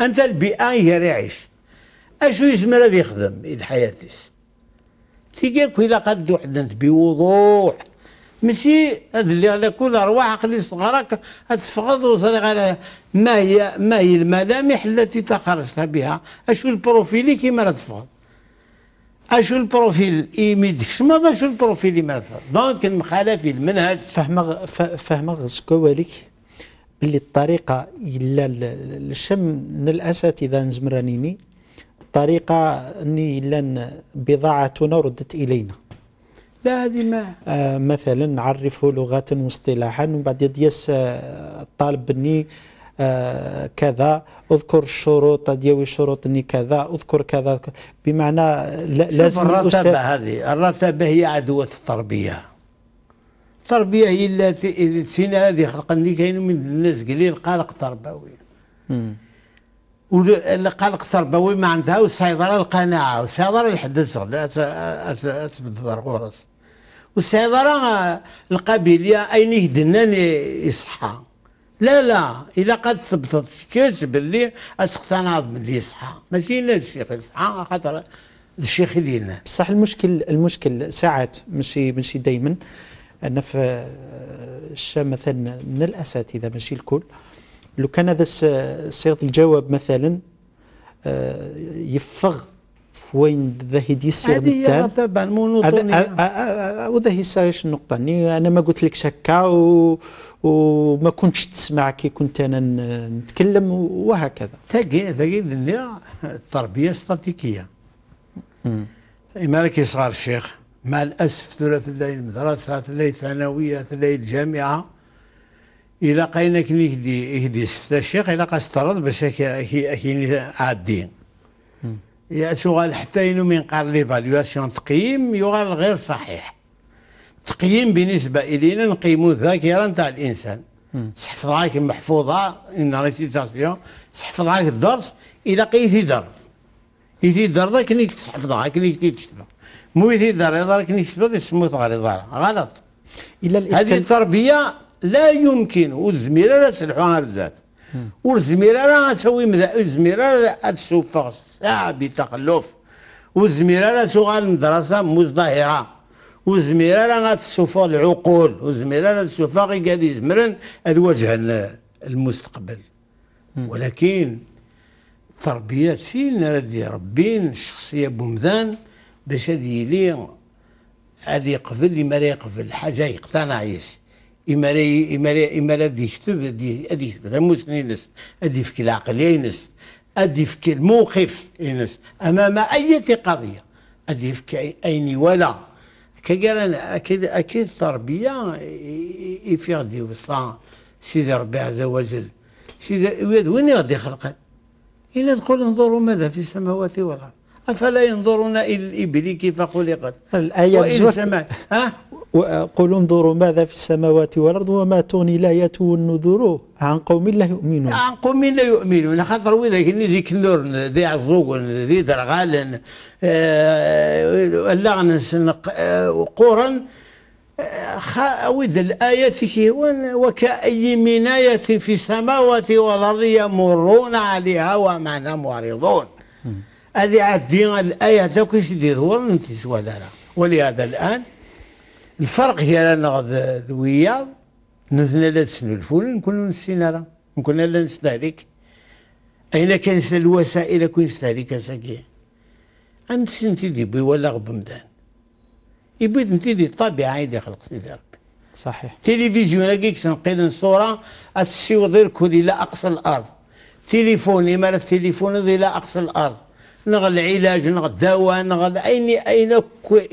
أنت البيئة يرى يعيش أشو يزمر هذا يخدم الحياة تيجيك إلا قد وحدنت بوضوح ماشي هاد اللي على كل ارواح عقلي صغرك تفقد وصدق ما هي ما هي الملامح التي تخرجت بها اشو البروفيل كيما راه تفقد اشو البروفيل ايمي ماذا اشو البروفيل ما تفقد دونك المخالف المنهج فهم فهم سكواليك اللي الطريقه الا الشم من الاساتذه نزمرانيني طريقة أني لن بضاعتنا ردت إلينا لا هذه ما آه مثلا نعرفه لغة واصطلاحا وبعد يديس آه الطالب بني آه كذا اذكر الشروط ديوي شروط اني كذا اذكر كذا بمعنى لازم الرتبه هذه الرتبه هي عدوه التربيه التربيه هي التي سينا هذه خلقني كاين من الناس قليل قلق تربوي والقلق التربوي ما عندها والسيطره القناعه والسيطره الحدث اثبت غرس والسيطره القبيليه اين يهدنا يصحى لا لا الا قد ثبتت كيرت باللي تقتنع باللي يصحى ماشي لا الشيخ يصحى خاطر الشيخ ديالنا بصح المشكل المشكل ساعات ماشي ماشي دائما انا في الشام مثلا من الاساتذه ماشي الكل لو كان هذا السياط الجواب مثلا آه، يفغ وين ذهي دي هذه طبعا آه، آه، وذا هي ساريش النقطه يعني انا ما قلت لك هكا و... وما كنتش تسمع كي كنت انا نتكلم وهكذا تاكي ثاقي التربيه استراتيكيه إما كي صغار الشيخ مع الاسف ثلاث الليل المدرسه ثلاث ثانويه ثلاث الجامعه الى قاينا كني يهدي يهدي ستة الشيخ قا قاسترد باش كيني عادين يا شغل حتى ينو من قار لي فاليواسيون تقييم يغال غير صحيح تقييم بالنسبه الينا نقيمو الذاكره نتاع الانسان تحفظ راك محفوظه ان ريسيتاسيون تحفظ راك الدرس الى قيتي درس يدي درس كني تحفظها كني تكتب مو يدي درس كني تكتبها تسمو تغري غلط الا هذه التربيه لا يمكن وزميرة لا تسلحوها بزاف وزميرة لا تسوي وزميرة لا تسوفغ ساعة بتخلف وزميرة لا تغال المدرسة مزدهرة وزميرة لا تسوفغ العقول وزميرة لا تسوفغ قاد يزمرن الوجه المستقبل ولكن التربية سين هذه ربين الشخصية بومذان باش هذه يلي هذه يقبل اللي ما يقبل حاجة يقتنع يس إمارة إمارة إمارة أدي يكتب أدي أدي يكتب ثموسن ينس أدي يفكي العقل ينس أدي يفكي الموقف ينس أمام أي قضية أدي يفكي أين ولا كي قال أنا أكيد أكيد التربية يفيغ دي وصا سيدي ربي عز وجل سيدي وين غادي يخلقن إلا تقول انظروا ماذا في السماوات والأرض أفلا ينظرون إلى الإبل كيف خلقت الآية وإن سمعت ها وقل انظروا ماذا في السماوات والأرض وما تغني الآيات والنذور عن قوم لا يؤمنون عن قوم لا يؤمنون خاطر وإذا كان ذي كنور ذي عزوق ذي درغال آه، لا قورا آه، قرا أود آه، الآية وكأي من آية في السماوات والأرض يمرون عليها ومعنا معرضون هذه عاد الآية تكوش دي ظهور نتسوى ولهذا الآن الفرق ديالنا ذويا نزلنا لا نسنلفون نكونوا نسينا راه نكونوا لا نستهلك اين كان الوسائل كون نستهلك ساكي انسين تيدي بي ولا غبمدان يبيت انت دي الطبيعه اللي خلق سيدي ربي صحيح تلفزيون كيك تنقل الصوره اتسيوض الكل الى اقصى الارض تليفوني مال التليفون الى اقصى الارض نغ العلاج نغ الدواء نغ اين اين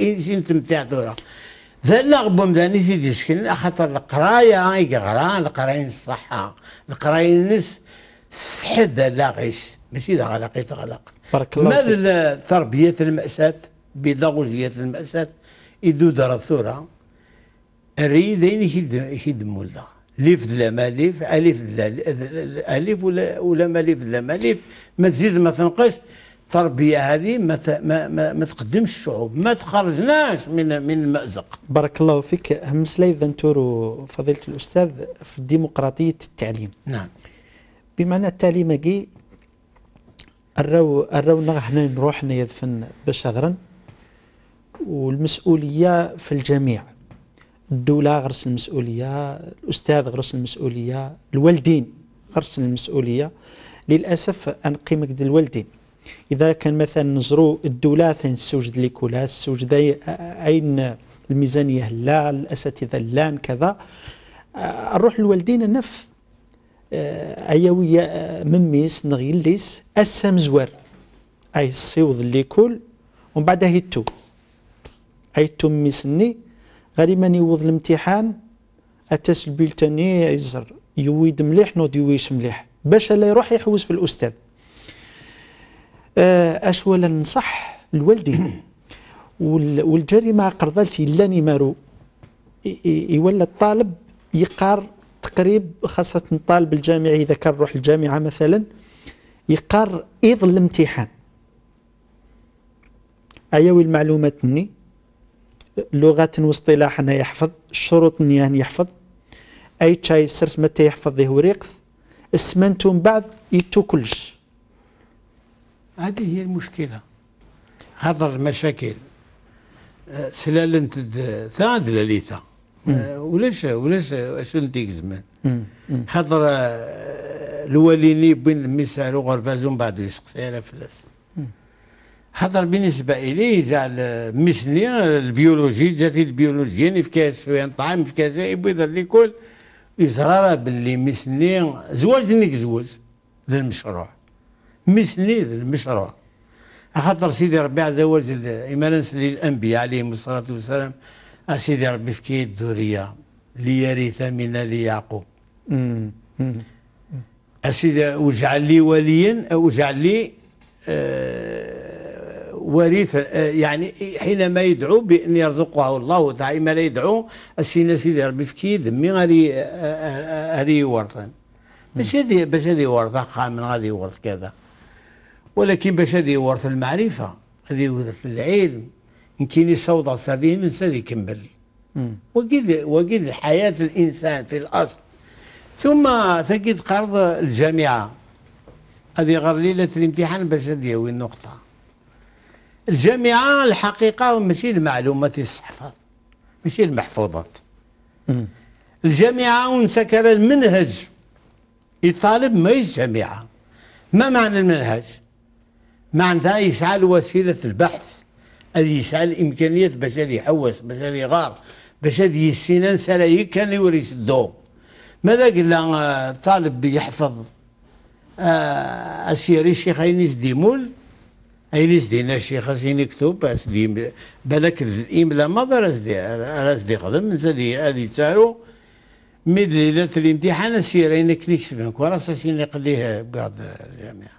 انسان تمتع ذولا ذن غبم ذاني في ديسكن خاطر القرايه يقرا القرايه الصحه القراين سحد لا غيش ماشي ذا غلق يتغلق بارك الله ماذا تربيه الماساه بيداغوجيه الماساه يدو درسورا الثوره يشد دين يخدموا ليف لا ماليف الف لا الف ولا ولا ماليف لا ماليف ما تزيد ما تنقص التربيه هذه ما ما ما تقدمش الشعوب ما تخرجناش من من المازق بارك الله فيك همس لي اذا فضيله الاستاذ في ديمقراطيه التعليم نعم بمعنى التعليم كي الرو الرو نحن نروح نيدفن بشغرا والمسؤوليه في الجميع الدوله غرس المسؤوليه الاستاذ غرس المسؤوليه الوالدين غرس المسؤوليه للاسف انقيمك الوالدين إذا كان مثلا نزرو الدولة فين السوجد اللي كلها السوجد أين الميزانية لا الأساتذة لا كذا آه، نروح للوالدين نف آه، أيوية آه، مميس نغيليس اسام زوار أي السيوض اللي كل ومن بعد هيتو هيتو ميسني غادي ماني يوض الامتحان أتاس البلتاني يزر يويد مليح نوض يويش مليح باش لا يروح يحوس في الأستاذ اش آه، ولا ننصح الوالدين [coughs] والجريمه مع لا نيمارو يولى الطالب يقار تقريب خاصة الطالب الجامعي إذا كان روح الجامعة مثلا يقار إيض الامتحان عيوي المعلومات ني لغة واصطلاحا يحفظ الشروط نيان يحفظ أي تشاي سرس متى يحفظ ذي وريقث السمنتو بعد يتو كلش هذه هي المشكلة هضر المشاكل سلالة ثاد لليثا ولاش ولاش شنو ديك زمان خاطر الوليني بين ميسالو غرفة زون بعد يسقسي على فلاس حضر بالنسبة إلي جعل ميسنيا البيولوجي جات البيولوجي يعني في كاس شوية طعام في كاس لي كل يزرى باللي ميسنيا زواج نيك زواج للمشروع مثلي ذا المشروع خاطر سيدي ربي عز وجل إما للأنبياء عليهم الصلاة والسلام سيدي ربي في الذرية ليرث من ليعقوب أسيدي واجعل لي وليا أو اجعل لي آه وريث آه يعني حينما يدعو بأن يرزقه الله ما لا يدعو السينا سيدي ربي في آه آه آه آه ورثا باش هذه باش هذه ورثة خامن غادي يورث كذا ولكن باش هذه ورث المعرفة هذه ورث العلم إن كان يصوت على هذه الإنسان يكمل وقيل وقيل حياة الإنسان في الأصل ثم ثقيت قرض الجامعة هذه غير ليلة الامتحان باش هذه وين النقطة الجامعة الحقيقة ماشي المعلومات الصحفة ماشي المحفوظات الجامعة ونسكر المنهج يطالب ماهيش جامعة ما معنى المنهج معناتها يسعى لوسيله البحث اللي يسعى لامكانيه باش يحوس باش يغار باش يسينا سلاي كان يوريس الدو ماذا قلنا آه، طالب يحفظ اسيري آه، الشيخ اينيس ديمول اينيس دينا الشيخ اسيني كتب اسدي الإيم لا ماذا راسدي راسدي خدم زادي هذه تسالو ميد ليله الامتحان اسيري انك نكتب راس اسيني قليها بعض الجامعه آه،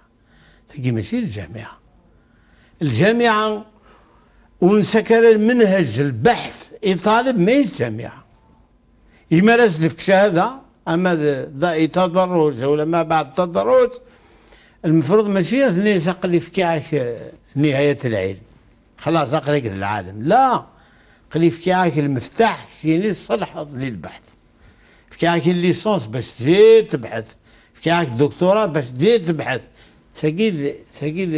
هذه ماشي الجامعة الجامعة ونسكر المنهج البحث يطالب ماهيش جامعة يمارس لك شهادة أما ذا تدرج ولا ما بعد تدرج المفروض ماشي اثنين سقلي في نهاية العلم خلاص أقريك العالم لا قلي في كعاك المفتاح شيني الصلح للبحث في كعاك الليسونس باش تزيد تبحث في كعاك الدكتوراه باش تزيد تبحث ثقيل ثقيل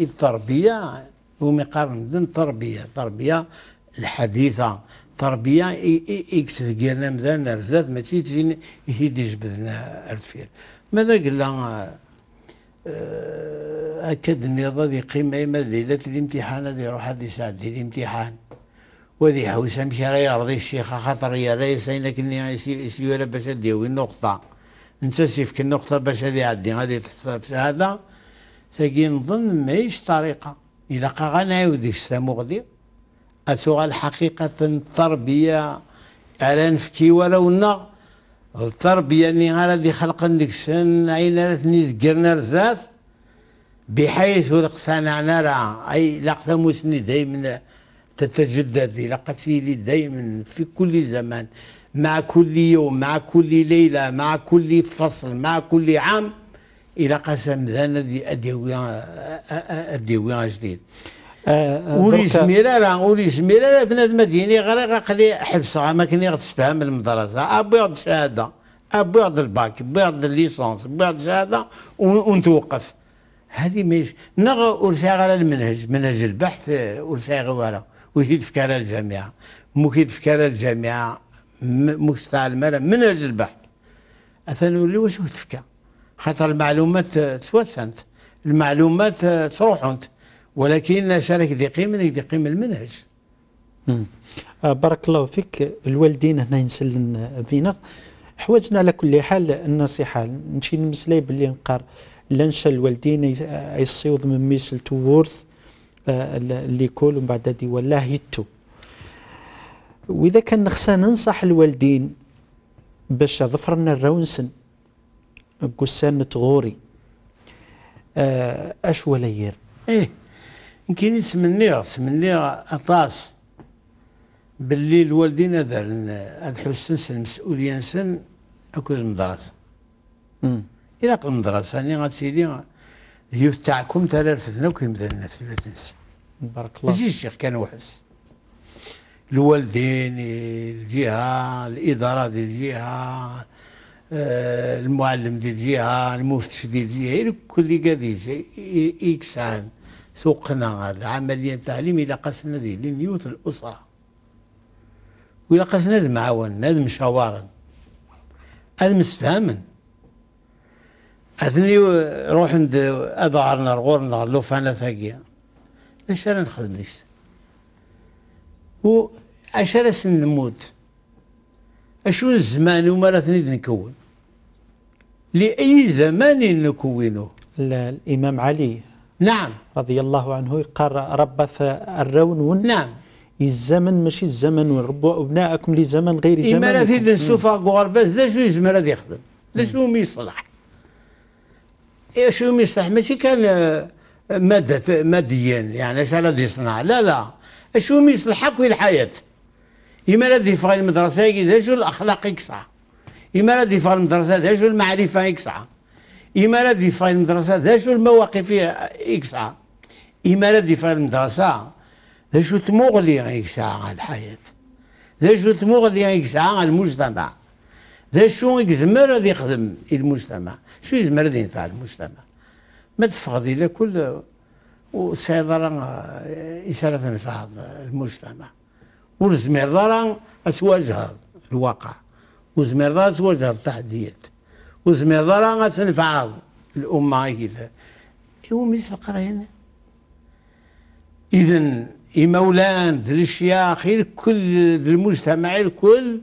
التربية دن التربية التربية الحديثة تربية إكس ديالنا مذان رزات ماشي تجين يهيد يجبدنا الفيل ماذا قلنا آه، أكد النظام ذي قيمة إما ليلة الامتحان ذي روح هذه يساعد الامتحان وذي حوسة مشي راه يرضي الشيخ خاطر يا راه يسعينك إني يسيو لاباس ديوي النقطة نساسي في النقطة باش هذه يعدي غادي تحصل في هذا تاكي نظن ماهيش طريقة إلا قا غنعاود ديك السامو غدي أتوغا حقيقة التربية على نفكي ولو نا التربية اللي غادي خلق ديك السن عينا رثني ذكرنا رزاث بحيث اقتنعنا راه أي لقت مسني دايما تتجدد إلا لي دايما في كل زمان مع كل يوم مع كل ليلة مع كل فصل مع كل عام إلى قسم ذانا الديوان جديد آه، آه، ولي سميرة راه ولي سميرة راه بنادم ديني غير غاقلي حبسها ما غتسبها من المدرسة أبيض شهادة أبيض الباك أبيض الليسونس أبيض شهادة ونتوقف هذه ماهيش نغ ورساغ على المنهج منهج البحث ورساغ والو في كارا الجامعة في كارا الجامعة مستعملة من أجل البحث أثنولي واش تفكى خاطر المعلومات توسنت المعلومات تروحنت ولكن شارك ذي قيمة ذي قيمة المنهج آه، بارك الله فيك الوالدين هنا ينسلن فينا حواجنا على كل حال النصيحة نمشي نمسلي باللي نقار نشا الوالدين يصيوض من ميسل تورث اللي آه، كول ومن بعد دي ولا يتو واذا كان خصنا ننصح الوالدين باش ظفرنا الراونسن قسان تغوري آه، اش ولا يير ايه يمكن سمنيغ سمنيغ اطاس باللي الوالدين هذا الحسن سن المسؤوليه نسن اكل المدرسه امم قبل المدرسه يعني غتسيدي اليوث تاعكم ترى رفتنا وكيمثلنا في بيت نسن بارك الله يجي الشيخ كان وحس الوالدين الجهه الاداره ديال الجهه آه، المعلم ديال الجهه المفتش ديال الجهه كل قاديس يكسان سوقنا العمليه التعليميه الى قاسنا دي لنيوت الاسره ولا قاسنا هذا معاون هذا مشاورا هذا مستهامن اثني روح عند اظهرنا غورنا لوفانا ثاقيه لاش انا نخدم ديك و عشرة سن نموت اشو الزمان وما راتني نكون لأي زمان نكونه الإمام علي نعم رضي الله عنه قال ربث الرون نعم الزمن ماشي الزمن وربوا أبناءكم لزمن غير زمن امال في السوفا غورفاز لا شو يزمن هذا يخدم لا شو يصلح إيه، شو يصلح ماشي كان آه، ماديا يعني اش غادي يصنع لا لا الحق يصلحك الحياة إما لا فغي المدرسة إذا شو الأخلاق يكسع إما لا فغي المدرسة هي شو المعرفة يكسع إما لا فغي المدرسة هي شو المواقف يكسع إما لا فغي المدرسة إذا شو تمغلي يكسع الحياة إذا شو تمغلي يكسع المجتمع هي شو يزمر يخدم المجتمع شو يزمر ينفع المجتمع ما تفغضي لكل كل وسيدرا آه، إسارة في هذا آه، المجتمع والزمير دارا تواجه الواقع والزمير دارا تواجه التحديات والزمير دارا تنفع الأمة كذا يوميس إيوه، القرين إذن إمولان ذي الشياخ الكل المجتمع الكل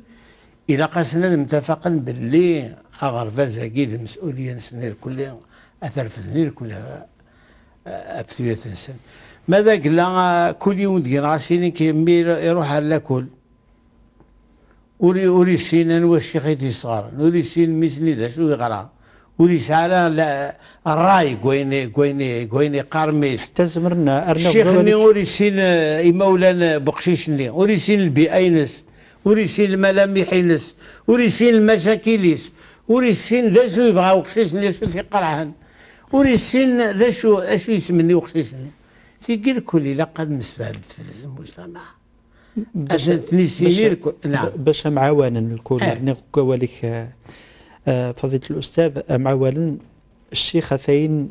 إلا قاسنا متفقا باللي أغرفة زاكي المسؤولية نسني الكل أثرفتني الكل افتويات ماذا قلنا كل يوم ديال غاسين كيمي يروح على لاكل ولي ولي سنين واش يخيط صغار ولي سين ميسني دا شو يقرا ولي سالا لا الراي كويني كويني كويني قارميس تزمرنا ارنا شيخني ولي سين مولانا بقشيشني ولي سين البيئينس ولي سين الملامحينس ولي سين المشاكيليس ولي سين دا شو يبغى وقشيشني شو في قرعهن ور يسن ذا شو اش يسمني سي تيقول كل لقد مسفاد في المجتمع ثني تنسيني نعم باش معاونا الكل إيه. آه. كواليك آه فضيله الاستاذ آه، معاونا الشيخ ثين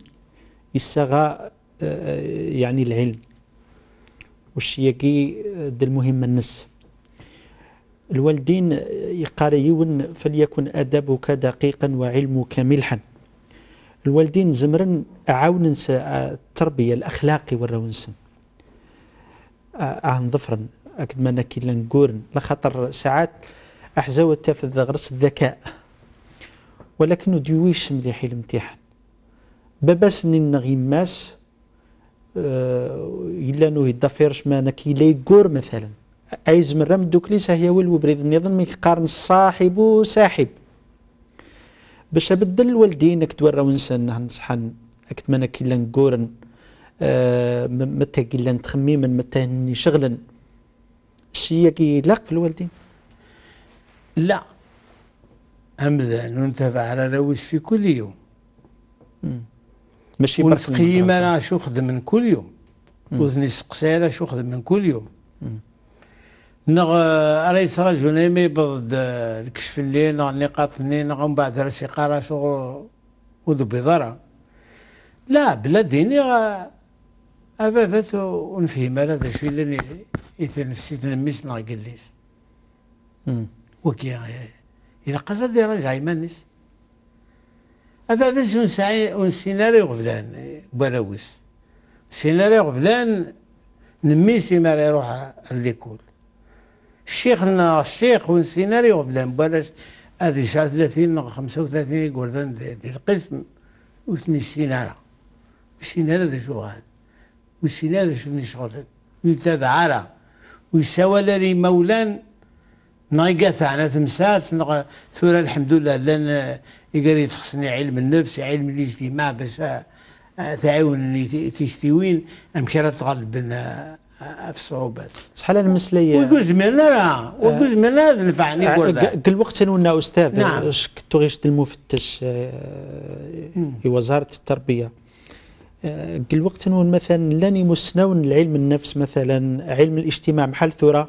يسغى آه،, آه يعني العلم والشياقي آه، د المهم النس الوالدين يقاريون فليكن أدبك دقيقا وعلمك ملحا الوالدين زمرن عاونن آه، التربية الأخلاقي والرونسن آه، آه، عن ظفرن أكد ما نكي لنقورن لخطر ساعات أحزاو تافذ غرس الذكاء ولكنه ديويش مليح الامتحان باباس نين غيماس إلا نو يدافيرش ما نكي ليقور مثلا أي زمرة من هي ولو بريد النظام يقارن صاحب ساحب باش ابدل والدين كتورا ونسان نصحن اكتمنى كلا نقورن آه متى كلا تخميما متى شغلا الشيء كي يلاق في الوالدين لا أمذا ننتفع على روش في كل يوم ماشي ماشي ونسقيم أنا شو خدم من كل يوم وذني سقسالة شو خدم من كل يوم نغ أليس رجل يمي بض الكشف اللي نغ النقاط اللي نغ من بعد راسي قارا شغل وذبي ضرا لا بلادي نغ أبابات ونفهم على هذا الشيء اللي يثير نفسي تنميس نغ قليس وكي إذا قصد يرجع يمانس أبابات ونسعي ونسيناريو غفلان بلاوس سيناريو غفلان نميسي ما يروح الليكول شيخنا الشيخ والسيناريو بلا مبالاش هذه 39 35 قردان ديال القسم وثني السينارة السيناريو ذا شو هاد والسينارة شو نشغل نتابع على ويساولا لي مولان نايقات على تمسات ثورة الحمد لله لان يقدر تخصني علم النفس علم الاجتماع باش تعاونني تشتوين امشي تغلب في الصعوبات صحال انا مسلي وجوز منا لا آه. وجوز منا نفعني نقول ذاك الوقت نولنا استاذ نعم كنت غير المفتش آه، في وزاره التربيه كل آه، وقت نون مثلا لاني مسنون العلم النفس مثلا علم الاجتماع بحال ثورة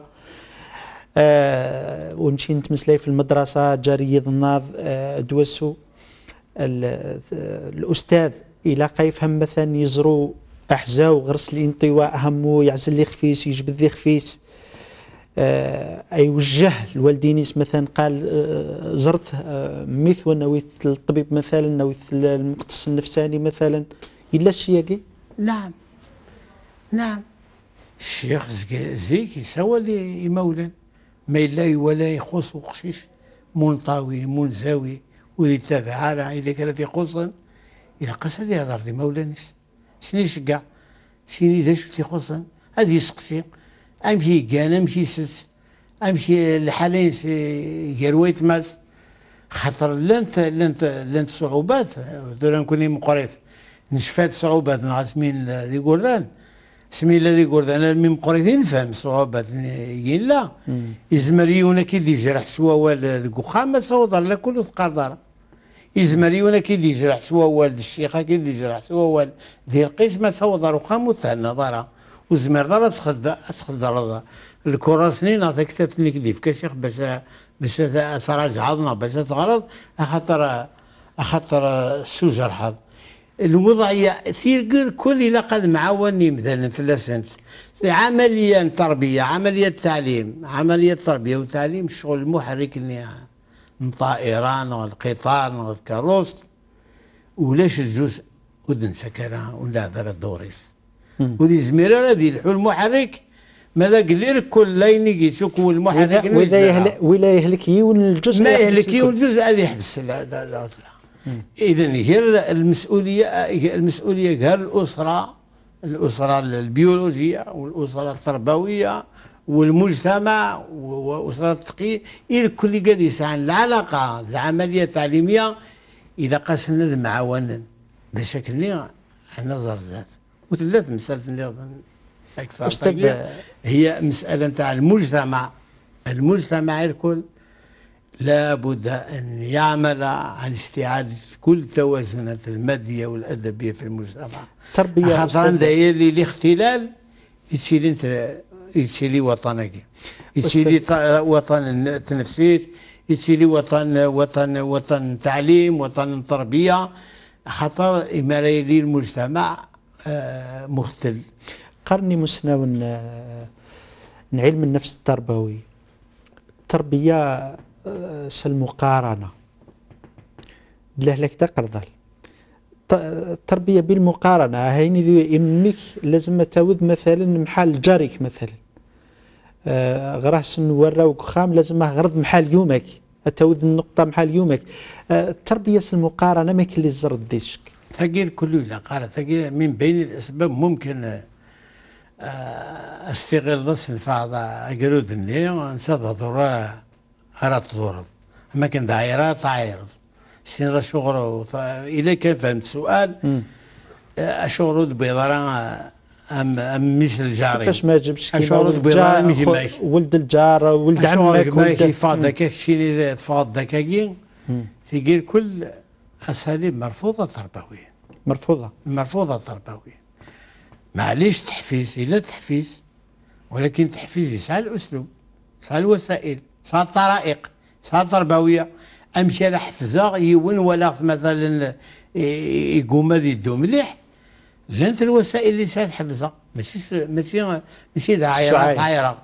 أه ونمشي نتمسلي في المدرسة جاري الناض أه دوسو الأستاذ إلا قايفهم يفهم مثلا يزرو أحزا وغرس لي انطواء همو يعزل لي خفيس يجبد لي خفيس آه وجه الوالدينيس مثلا قال آه زرت آه ميثو نويت الطبيب مثلا نويت المقتص النفساني مثلا الا الشياقي نعم نعم الشيخ زيكي يسوى لي مولا ما إلا ولا يخص وخشيش منطوي منزوي ويتابع على إليك الذي إلا إلى هذا يهضر لمولانس سني شقا سيني دا شو تيخصن هذا يسقسي امشي كان امشي سس امشي الحالين يرويت ماس خاطر لانت لانت لانت صعوبات دولا نكوني مقريف نشفات صعوبات نعرف سمين ذي قردان سمين الذي قردان من مقريفين نفهم صعوبات لا يزمر يونا كي دي جرح سوا والد قخامة صوضر لكل ثقار يزمريون كي دي يجرح سوا والد الشيخه كي دي يجرح سوا والد ذي القسمه تصوض رخام وتهنى ضرا وزمر تخذ تخدر تخدر الكره سنين هذا كتبتني كديف كشيخ باش باش تراجع عضنا باش تغرض خاطر خاطر سو جرحض الوضعيه ثير كل إلا قد معاوني مثلا في فلاسنت عمليه تربيه عمليه تعليم عمليه تربيه وتعليم شغل محرك النهاية الطائران والقطار والكروس ولاش الجزء ودن سكنه ولا ذر الدوريس ودي زميرة هذه الحو المحرك ماذا قلير كل لين يشك والمحرك ولا يهلك ولا يهلك يون الجزء ما يهلك يون الجزء هذه يحبس لا لا لا, لا. اذا غير المسؤوليه المسؤوليه غير الاسره الاسره البيولوجيه والاسره التربويه والمجتمع واسره التقي إذا كل قد عن العلاقه العمليه التعليميه اذا قاسنا المعاون بشكل لي عندنا زرزات وثلاث مسألة اللي أظن أكثر طيب هي مسألة نتاع المجتمع المجتمع الكل لابد أن يعمل على استعادة كل التوازنات المادية والأدبية في المجتمع تربية خاطر داير لي الاختلال يتشيل أنت يتسيلي وطنك يتسيلي وطن تنفسير يتسيلي وطن وطن وطن تعليم وطن تربيه خاطر يماري المجتمع آه، مختل قرني مسناو علم النفس التربوي التربيه المقارنه آه، لهلك تقرضل التربيه بالمقارنه هيني ذي امك لازم تاوذ مثلا محل جارك مثلا آه، غراسن وراوك وكخام لازم غرض محال يومك التوذ النقطة محال يومك آه، التربية المقارنة ما كل الزرد ديشك ثقيل كله إلى قال ثقيل من بين الأسباب ممكن آه، استغل نص فعض أجرود النية وانسى ضرورة أرات ضرورة أما كان دايرة تعايرض سنة شغرة شغل كان فهمت السؤال أشغرود بيضران ام ام مثل جاري كيفاش ما جبتش اشعرت براني مثل ماك ولد الجار ولد عمك ما كيفاض ذاك الشيء اللي فاض ذاك تيقول كل اساليب مرفوضه تربويه مرفوضه مرفوضه تربويه معليش تحفيز الا تحفيز ولكن تحفيز يسعى الاسلوب يسعى الوسائل يسعى الطرائق يسعى التربويه امشي على حفزه يون ولا مثلا يقوم إيه، إيه، هذه يدو مليح لانت الوسائل اللي ساعد حفزه ماشي ماشي ماشي دعايره دعايره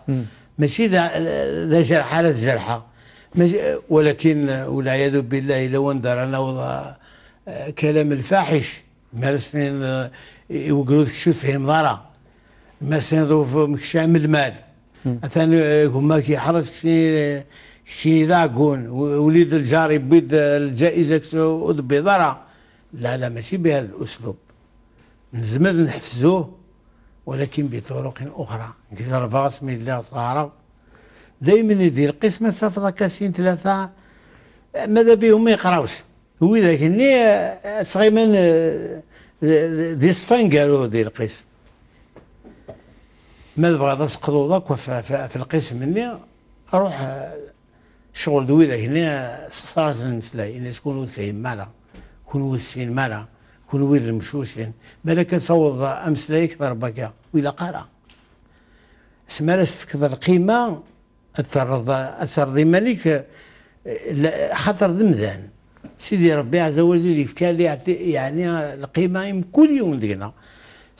ماشي ذا جرحى لا جرحى ولكن والعياذ بالله لو ندار انا آه، كلام الفاحش مارسين آه، يوقروا شو فيهم ضاره مارسين ظروف شامل المال مثلا آه، هما كيحرج شي شي داكون وليد الجاري بيد الجائزه ودبي ضاره لا لا ماشي بهذا الاسلوب نزمر نحفزوه ولكن بطرق أخرى كذا رفعت من الله صاروا دائما يدير قسمة سفرة كاسين ثلاثة ماذا بهم ما يقراوش هو ذاك اللي آه، صغيما دي آه، سفان قالوا دير القسم ما بغا ذاك في القسم اللي اروح آه، شغل دويلة هنا سخصرات المسلاي إن تكون تفهم مالا كونوا تسين مالا كل وير المشوشين بالك تصوض امس لا يكثر بكا ولا قرا سما تكثر قيمه ترض اثر مالك خاطر ذمذان سيدي ربي عز وجل يفكار يعني القيمه كل يوم دينا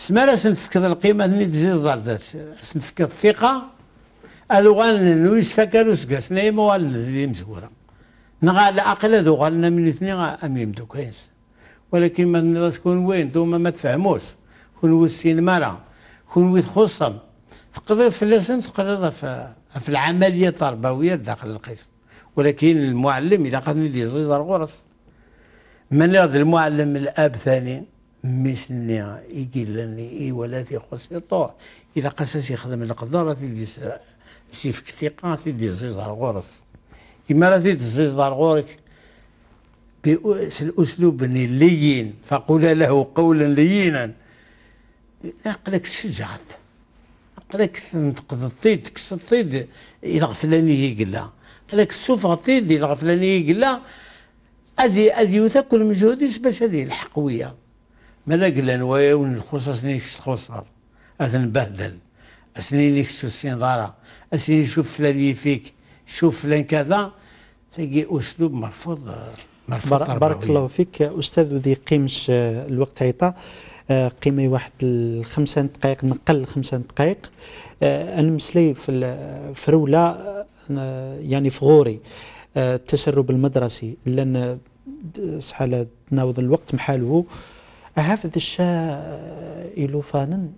سما لا تكثر القيمه اللي تزيد ضردات تكثر الثقه الوغان نويس فكر وسكاس نايم وغان مزوره نغا على الاقل ذو غالنا من اثنين اميم دوكاينس ولكن ما نضاش كون وين انتوما ما تفهموش كون وي السينما راه كون تخصهم تقدر فلاسن تقدر في العمليه التربويه داخل القسم ولكن المعلم إلا قادني لي يزيزر غرس من يرد المعلم الاب ثاني ميسني يقلني اي ولا تيخص طوح إلا قاساس يخدم القدره تيدي سيفك ثقه تيدي يزيزر غرس كيما راه تيدي تيزيزر غورك بأسلوب لين فقولا له قولا لينا عقلك شجعت عقلك تنتقد الطيد تكسر الطيد إلى غفلانية يقلا عقلك سوف الطيد إلى غفلانية قلا أذي أذي من جهودي باش هذه الحقوية ما لا قلا نوايا ونخصص نيكش تخصص أذن بهدل أسنين يكسو السنظارة أسني شوف فلان يفيك شوف فلان كذا تلقي أسلوب مرفوض بارك الله فيك استاذ ذي قيمش آه، الوقت هيطا آه، قيمه واحد الخمسة دقائق نقل خمسة دقائق آه، انا مسلي في الفروله يعني في غوري التسرب المدرسي لان شحال تناوض الوقت محالو هافذ الشا الوفان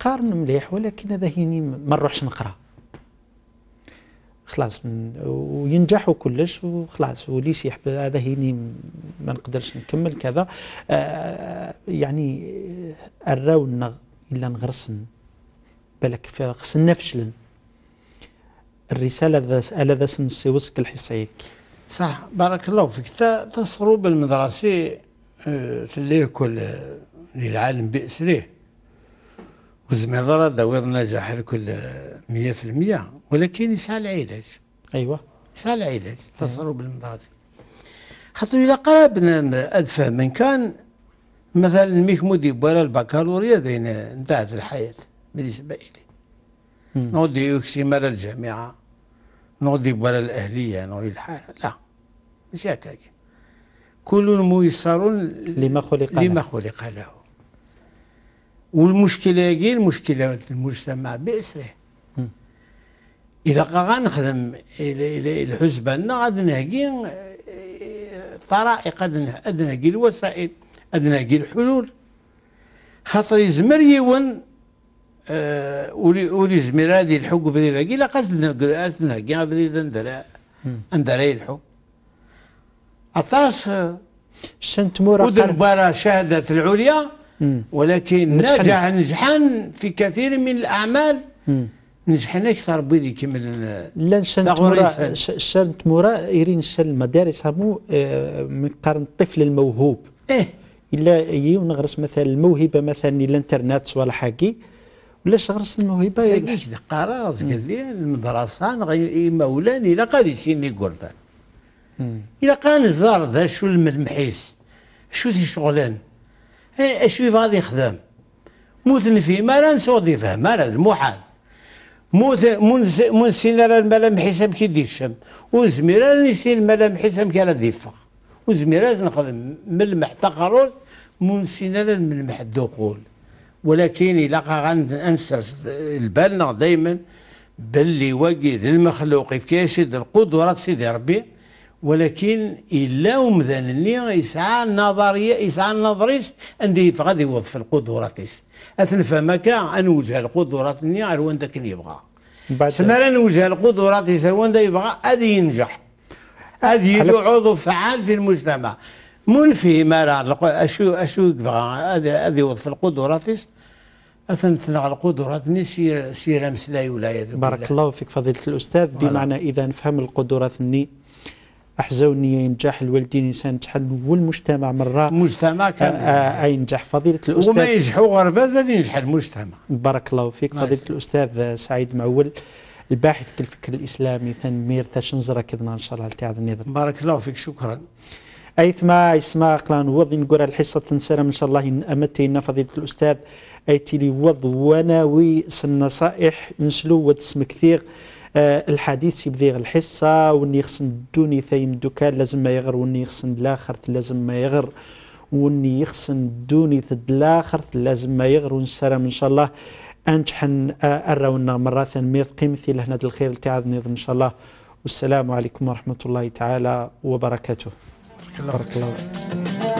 قارن مليح ولكن هذا هيني ما نروحش نقرا خلاص وينجح وكلش وخلاص وليس يحب هذا هيني ما نقدرش نكمل كذا آه، يعني الراونا الا نغرسن بالك خصنا فشلن الرساله الا ذا سن وسك الحصيك صح بارك الله فيك تصغروا بالمدرسي اللي آه، كل للعالم بأسره وزمهضرة داويض نجاح كل مية في المية ولكن يسعى علاج ايوه يسعى علاج التصرف بالمدرسي خاطر الى قرب ادفع من كان مثلا ميك مودي برا البكالوريا ذين انتهت الحياه بالنسبه الي نودي يكسي مال الجامعه نودي برا الاهليه نودي الحاله لا مش هكاك كل ميسر لما خلق لما خلق له والمشكله هي المشكله المجتمع باسره إلا غنخدم لنا غاد نهقي الطرائق آه، غاد نهقي الوسائل غاد نهقي الحلول خاطر يزمر يون آه، ولي زمر هذه الحق في ذي لا قاس نهقي في ندرى ندرا ندرا الحق أطاس شنت آه، مورا ودربارة شهادة العليا ولكن نجح نجحا في كثير من الأعمال نجحنا اكثر بيدي كمل لا نشان تمورا شان تمورا ايرين شان المدارس هامو آه، من قرن الطفل الموهوب ايه الا يو ونغرس مثلا الموهبه مثلا الانترنت ولا حاجي ولاش غرس الموهبه ساكيك قرا قال لي المدرسه مولان الا قادي سيني قرطان الا قان الزار ذا شو المحيس شو ذي شغلان إيه، اشو غادي يخدم موثن فيه ما لا نسوضي فيه ما لا المحال منسين على الملام حساب كي دير الشم وزميرا نسين الملام حساب كي على ديفا وزميرا نخدم ملمح تقرر منسين على ملمح الدخول ولكن إلا أنسى البالنا دايما باللي وجد المخلوق في كيسد القدرات سيدي ربي ولكن الا ومذان يسعى النظريه يسعى النظريس عندي غادي يوظف في القدراتيس اثنفا ما كان انوجه القدرات اللي على داك اللي يبغى سما نوجه القدراتيس وين يبغى ادي ينجح ادي يدو عضو فعال في المجتمع منفي ما راه اشو اشو يبغى هذا يوظف القدراتيس اثن على القدرات سير سير مسلاي ولاية بارك الله فيك فضيله الاستاذ بمعنى اذا فهم القدرات ني احزوني ينجح الوالدين انسان تحل والمجتمع مرة مجتمع كامل آه، آه، آه، ينجح فضيله الاستاذ وما ينجحوا غرفة زاد ينجح المجتمع بارك الله فيك فضيله الاستاذ سعيد معول الباحث في الفكر الاسلامي مير تشنزره كذنا ان شاء الله تاع النظر بارك الله فيك شكرا ايثما اسما قلان وضي نقول الحصه تنسلم ان شاء الله إن امتينا فضيله الاستاذ ايتي لي وض وناوي سنصائح نسلو كثير آه، الحديث يبدي غير الحصه وني يخصن دوني ثيم دوكان لازم ما يغر وني يخصن لاخر لازم ما يغر وني يخصن دوني ثد لاخر لازم ما يغر ونسرم ان شاء الله انجحن آه، اراونا مره ثانيه قيمتي لهنا الخير تاع ان شاء الله والسلام عليكم ورحمه الله تعالى وبركاته بارك الله فيك